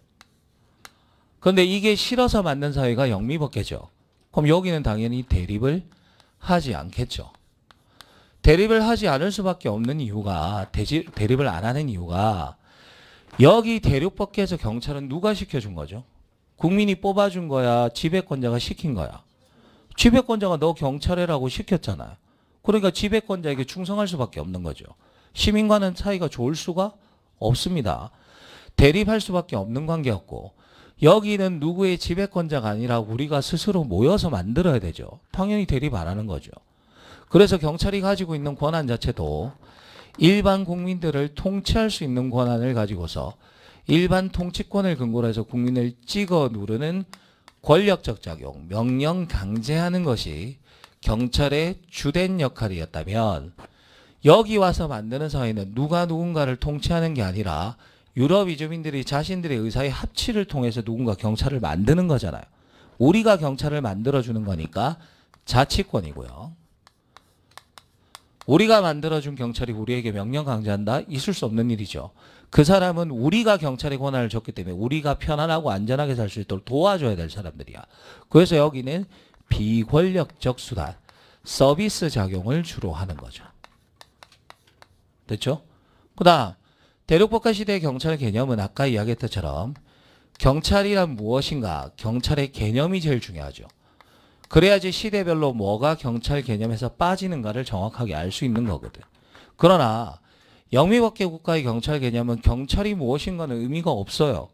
그런데 이게 싫어서 만든 사회가 영미법계죠. 그럼 여기는 당연히 대립을 하지 않겠죠. 대립을 하지 않을 수밖에 없는 이유가 대지, 대립을 안 하는 이유가 여기 대륙밖에서 경찰은 누가 시켜준 거죠? 국민이 뽑아준 거야 지배권자가 시킨 거야 지배권자가 너 경찰해라고 시켰잖아요 그러니까 지배권자에게 충성할 수밖에 없는 거죠 시민과는 차이가 좋을 수가 없습니다 대립할 수밖에 없는 관계였고 여기는 누구의 지배권자가 아니라 우리가 스스로 모여서 만들어야 되죠 당연히 대립 안 하는 거죠 그래서 경찰이 가지고 있는 권한 자체도 일반 국민들을 통치할 수 있는 권한을 가지고서 일반 통치권을 근거로 해서 국민을 찍어 누르는 권력적 작용, 명령 강제하는 것이 경찰의 주된 역할이었다면 여기 와서 만드는 사회는 누가 누군가를 통치하는 게 아니라 유럽 이주민들이 자신들의 의사의 합치를 통해서 누군가 경찰을 만드는 거잖아요. 우리가 경찰을 만들어주는 거니까 자치권이고요. 우리가 만들어준 경찰이 우리에게 명령 강제한다? 있을 수 없는 일이죠. 그 사람은 우리가 경찰의 권한을 줬기 때문에 우리가 편안하고 안전하게 살 수 있도록 도와줘야 될 사람들이야. 그래서 여기는 비권력적 수단, 서비스 작용을 주로 하는 거죠. 됐죠? 그 다음, 대륙법화 시대의 경찰의 개념은 아까 이야기했다처럼 경찰이란 무엇인가, 경찰의 개념이 제일 중요하죠. 그래야지 시대별로 뭐가 경찰 개념에서 빠지는가를 정확하게 알 수 있는 거거든. 그러나 영미법계 국가의 경찰 개념은 경찰이 무엇인가는 의미가 없어요.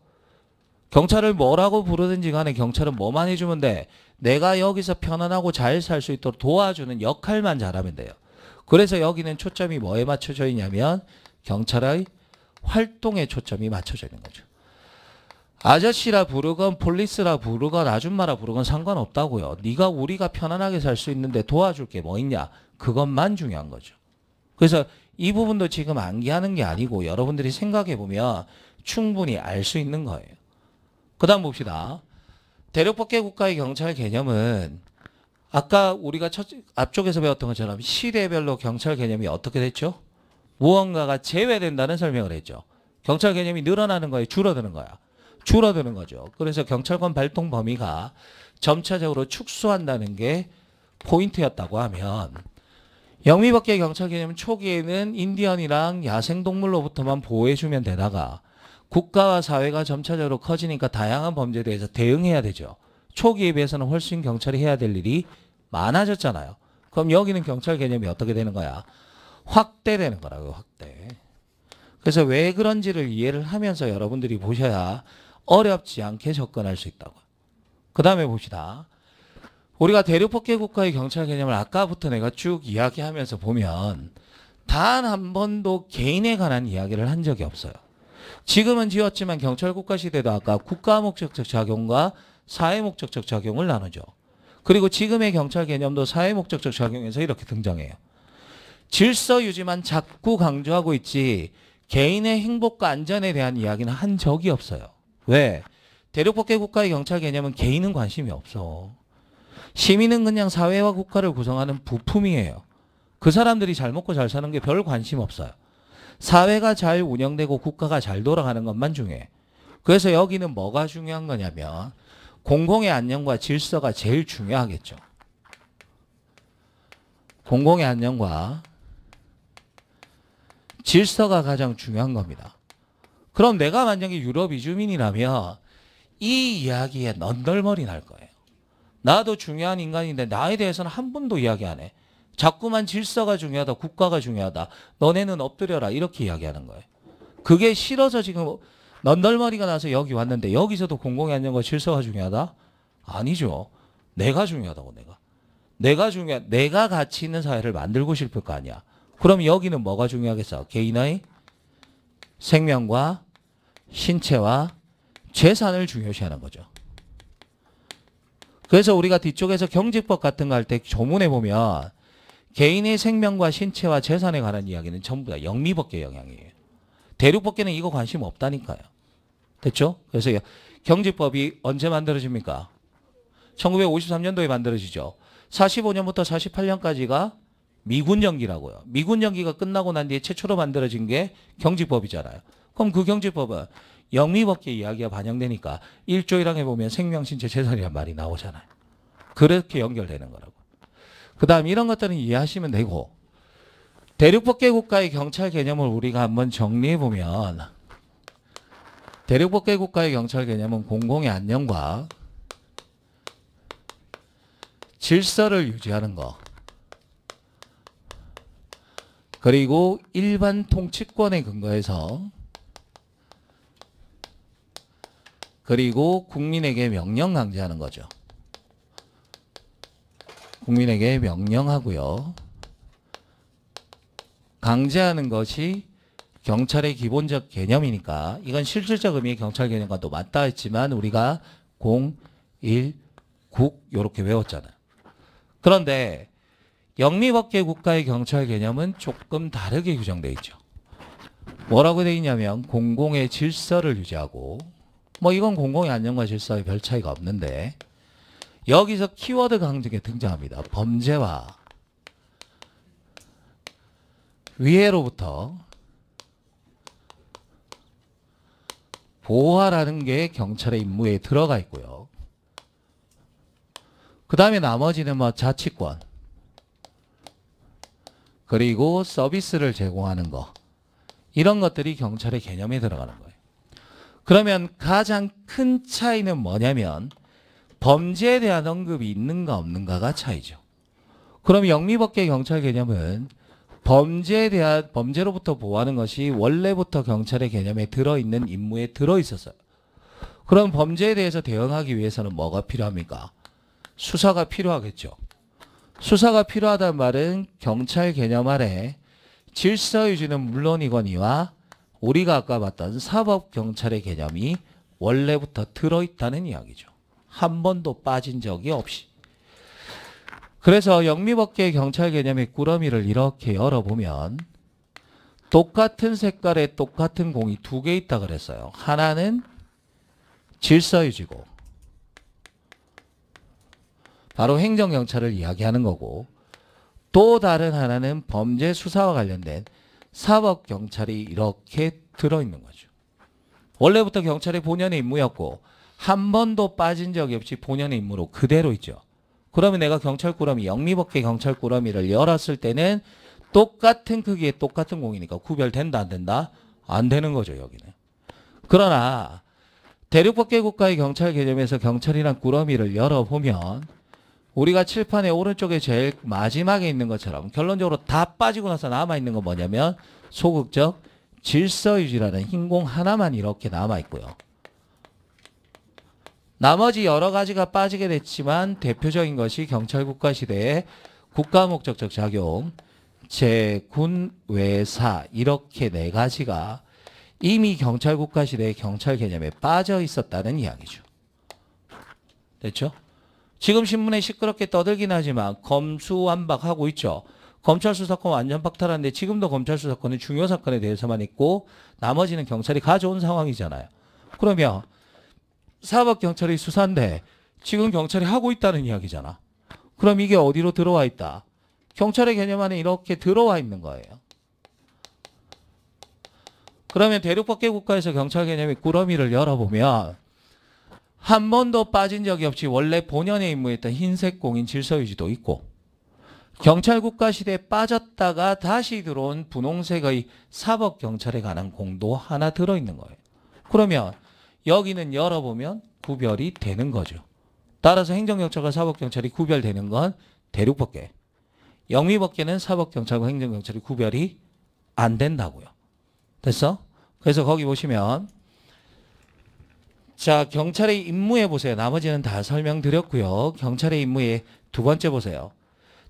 경찰을 뭐라고 부르든지 간에 경찰은 뭐만 해주면 돼. 내가 여기서 편안하고 잘 살 수 있도록 도와주는 역할만 잘하면 돼요. 그래서 여기는 초점이 뭐에 맞춰져 있냐면 경찰의 활동에 초점이 맞춰져 있는 거죠. 아저씨라 부르건 폴리스라 부르건 아줌마라 부르건 상관없다고요. 네가 우리가 편안하게 살 수 있는데 도와줄 게 뭐 있냐. 그것만 중요한 거죠. 그래서 이 부분도 지금 암기하는 게 아니고 여러분들이 생각해 보면 충분히 알 수 있는 거예요. 그 다음 봅시다. 대륙법계 국가의 경찰 개념은 아까 우리가 첫, 앞쪽에서 배웠던 것처럼 시대별로 경찰 개념이 어떻게 됐죠? 무언가가 제외된다는 설명을 했죠. 경찰 개념이 늘어나는 거예요? 줄어드는 거예요 줄어드는 거죠. 그래서 경찰권 발동 범위가 점차적으로 축소한다는 게 포인트였다고 하면 영미밖의 경찰 개념은 초기에는 인디언이랑 야생동물로부터만 보호해주면 되다가 국가와 사회가 점차적으로 커지니까 다양한 범죄에 대해서 대응해야 되죠. 초기에 비해서는 훨씬 경찰이 해야 될 일이 많아졌잖아요. 그럼 여기는 경찰 개념이 어떻게 되는 거야? 확대되는 거라고요. 확대. 그래서 왜 그런지를 이해를 하면서 여러분들이 보셔야 어렵지 않게 접근할 수 있다고. 그 다음에 봅시다. 우리가 대륙 폭해 국가의 경찰 개념을 아까부터 내가 쭉 이야기하면서 보면 단 한 번도 개인에 관한 이야기를 한 적이 없어요. 지금은 지었지만 경찰 국가 시대도 아까 국가 목적적 작용과 사회 목적적 작용을 나누죠. 그리고 지금의 경찰 개념도 사회 목적적 작용에서 이렇게 등장해요. 질서 유지만 자꾸 강조하고 있지 개인의 행복과 안전에 대한 이야기는 한 적이 없어요. 왜? 네. 대륙법계 국가의 경찰 개념은 개인은 관심이 없어. 시민은 그냥 사회와 국가를 구성하는 부품이에요. 그 사람들이 잘 먹고 잘 사는 게 별 관심 없어요. 사회가 잘 운영되고 국가가 잘 돌아가는 것만 중요해. 그래서 여기는 뭐가 중요한 거냐면 공공의 안녕과 질서가 제일 중요하겠죠. 공공의 안녕과 질서가 가장 중요한 겁니다. 그럼 내가 만약에 유럽 이주민이라면 이 이야기에 넌덜머리 날 거예요. 나도 중요한 인간인데 나에 대해서는 한 번도 이야기 안 해. 자꾸만 질서가 중요하다, 국가가 중요하다, 너네는 엎드려라 이렇게 이야기하는 거예요. 그게 싫어서 지금 넌덜머리가 나서 여기 왔는데 여기서도 공공의 안전과 질서가 중요하다? 아니죠. 내가 중요하다고 내가. 내가 중요 내가 가치 있는 사회를 만들고 싶을 거 아니야. 그럼 여기는 뭐가 중요하겠어? 개인의 생명과 신체와 재산을 중요시하는 거죠. 그래서 우리가 뒤쪽에서 경제법 같은 거 할 때 조문에 보면 개인의 생명과 신체와 재산에 관한 이야기는 전부 다 영미법계 영향이에요. 대륙법계는 이거 관심 없다니까요. 됐죠? 그래서 경제법이 언제 만들어집니까? 1953년도에 만들어지죠. 45년부터 48년까지가 미군 정기라고요. 미군 정기가 끝나고 난 뒤에 최초로 만들어진 게 경제법이잖아요. 그럼 그 경제법은 영리법계 이야기가 반영되니까 1조 1항에 보면 생명신체 재산이란 말이 나오잖아요. 그렇게 연결되는 거라고. 그 다음 이런 것들은 이해하시면 되고 대륙법계 국가의 경찰 개념을 우리가 한번 정리해보면 대륙법계 국가의 경찰 개념은 공공의 안녕과 질서를 유지하는 거 그리고 일반 통치권에 근거해서 그리고 국민에게 명령 강제하는 거죠. 국민에게 명령하고요. 강제하는 것이 경찰의 기본적 개념이니까 이건 실질적 의미의 경찰 개념과 또 맞다 했지만 우리가 0, 1, 국 이렇게 외웠잖아요. 그런데 영리법계 국가의 경찰 개념은 조금 다르게 규정돼 있죠. 뭐라고 돼 있냐면 공공의 질서를 유지하고 뭐 이건 공공의 안전과 질서의 별 차이가 없는데 여기서 키워드 강조에 등장합니다. 범죄와 위해로부터 보호하라는 게 경찰의 임무에 들어가 있고요. 그 다음에 나머지는 뭐 자치권 그리고 서비스를 제공하는 거 이런 것들이 경찰의 개념에 들어가는 거예요. 그러면 가장 큰 차이는 뭐냐면 범죄에 대한 언급이 있는가 없는가가 차이죠. 그럼 영리법계 경찰 개념은 범죄에 대한 범죄로부터 보호하는 것이 원래부터 경찰의 개념에 들어있는 임무에 들어있었어요. 그럼 범죄에 대해서 대응하기 위해서는 뭐가 필요합니까? 수사가 필요하겠죠. 수사가 필요하단 말은 경찰 개념 아래 질서 유지는 물론이거니와 우리가 아까 봤던 사법경찰의 개념이 원래부터 들어있다는 이야기죠. 한 번도 빠진 적이 없이. 그래서 영미법계 경찰 개념의 꾸러미를 이렇게 열어보면 똑같은 색깔의 똑같은 공이 두 개 있다 그랬어요. 하나는 질서유지고 바로 행정경찰을 이야기하는 거고 또 다른 하나는 범죄수사와 관련된 사법 경찰이 이렇게 들어있는 거죠. 원래부터 경찰의 본연의 임무였고 한 번도 빠진 적이 없이 본연의 임무로 그대로 있죠. 그러면 내가 경찰 꾸러미, 영미법계 경찰 꾸러미를 열었을 때는 똑같은 크기의 똑같은 공이니까 구별된다 안 된다? 안 되는 거죠 여기는. 그러나 대륙법계 국가의 경찰 개념에서 경찰이란 꾸러미를 열어보면 우리가 칠판의 오른쪽에 제일 마지막에 있는 것처럼 결론적으로 다 빠지고 나서 남아있는 건 뭐냐면 소극적 질서유지라는 흰공 하나만 이렇게 남아있고요. 나머지 여러 가지가 빠지게 됐지만 대표적인 것이 경찰 국가 시대의 국가 목적적 작용, 제군 외사 이렇게 네 가지가 이미 경찰 국가 시대의 경찰 개념에 빠져 있었다는 이야기죠. 됐죠? 지금 신문에 시끄럽게 떠들긴 하지만 검수완박하고 있죠. 검찰 수사권 완전 박탈한데 지금도 검찰 수사권은 중요 사건에 대해서만 있고 나머지는 경찰이 가져온 상황이잖아요. 그러면 사법경찰이 수사인데 지금 경찰이 하고 있다는 이야기잖아. 그럼 이게 어디로 들어와 있다? 경찰의 개념 안에 이렇게 들어와 있는 거예요. 그러면 대륙 밖의 국가에서 경찰 개념의 꾸러미를 열어보면 한 번도 빠진 적이 없이 원래 본연의 임무였던 흰색 공인 질서 유지도 있고 경찰 국가 시대에 빠졌다가 다시 들어온 분홍색의 사법 경찰에 관한 공도 하나 들어 있는 거예요. 그러면 여기는 열어보면 구별이 되는 거죠. 따라서 행정경찰과 사법경찰이 구별되는 건 대륙법계. 영미법계는 사법경찰과 행정경찰이 구별이 안 된다고요. 됐어? 그래서 거기 보시면 자, 경찰의 임무에 보세요. 나머지는 다 설명드렸고요. 경찰의 임무에 두 번째 보세요.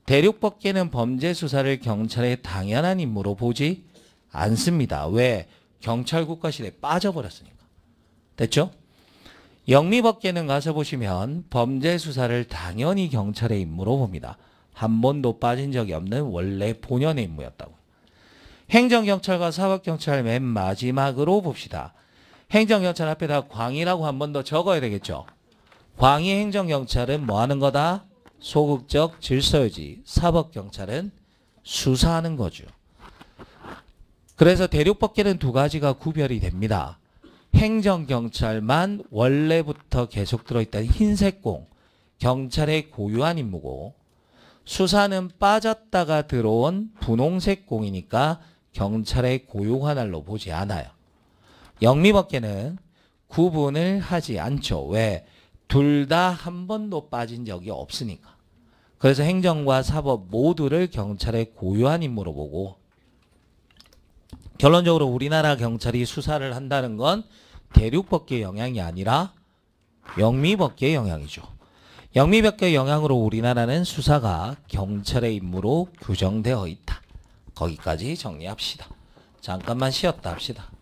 대륙법 계는 범죄 수사를 경찰의 당연한 임무로 보지 않습니다. 왜? 경찰 국가실에 빠져버렸으니까. 됐죠? 영리법계는 가서 보시면 범죄 수사를 당연히 경찰의 임무로 봅니다. 한 번도 빠진 적이 없는 원래 본연의 임무였다고. 행정경찰과 사법경찰 맨 마지막으로 봅시다. 행정경찰 앞에다 광이라고 한 번 더 적어야 되겠죠. 광이 행정경찰은 뭐 하는 거다? 소극적 질서유지. 사법경찰은 수사하는 거죠. 그래서 대륙법계는 두 가지가 구별이 됩니다. 행정경찰만 원래부터 계속 들어있던 흰색 공, 경찰의 고유한 임무고 수사는 빠졌다가 들어온 분홍색 공이니까 경찰의 고유 한할로 보지 않아요. 영미법계는 구분을 하지 않죠. 왜? 둘 다 한 번도 빠진 적이 없으니까. 그래서 행정과 사법 모두를 경찰의 고유한 임무로 보고 결론적으로 우리나라 경찰이 수사를 한다는 건 대륙법계 영향이 아니라 영미법계 영향이죠. 영미법계 영향으로 우리나라는 수사가 경찰의 임무로 규정되어 있다. 거기까지 정리합시다. 잠깐만 쉬었다 합시다.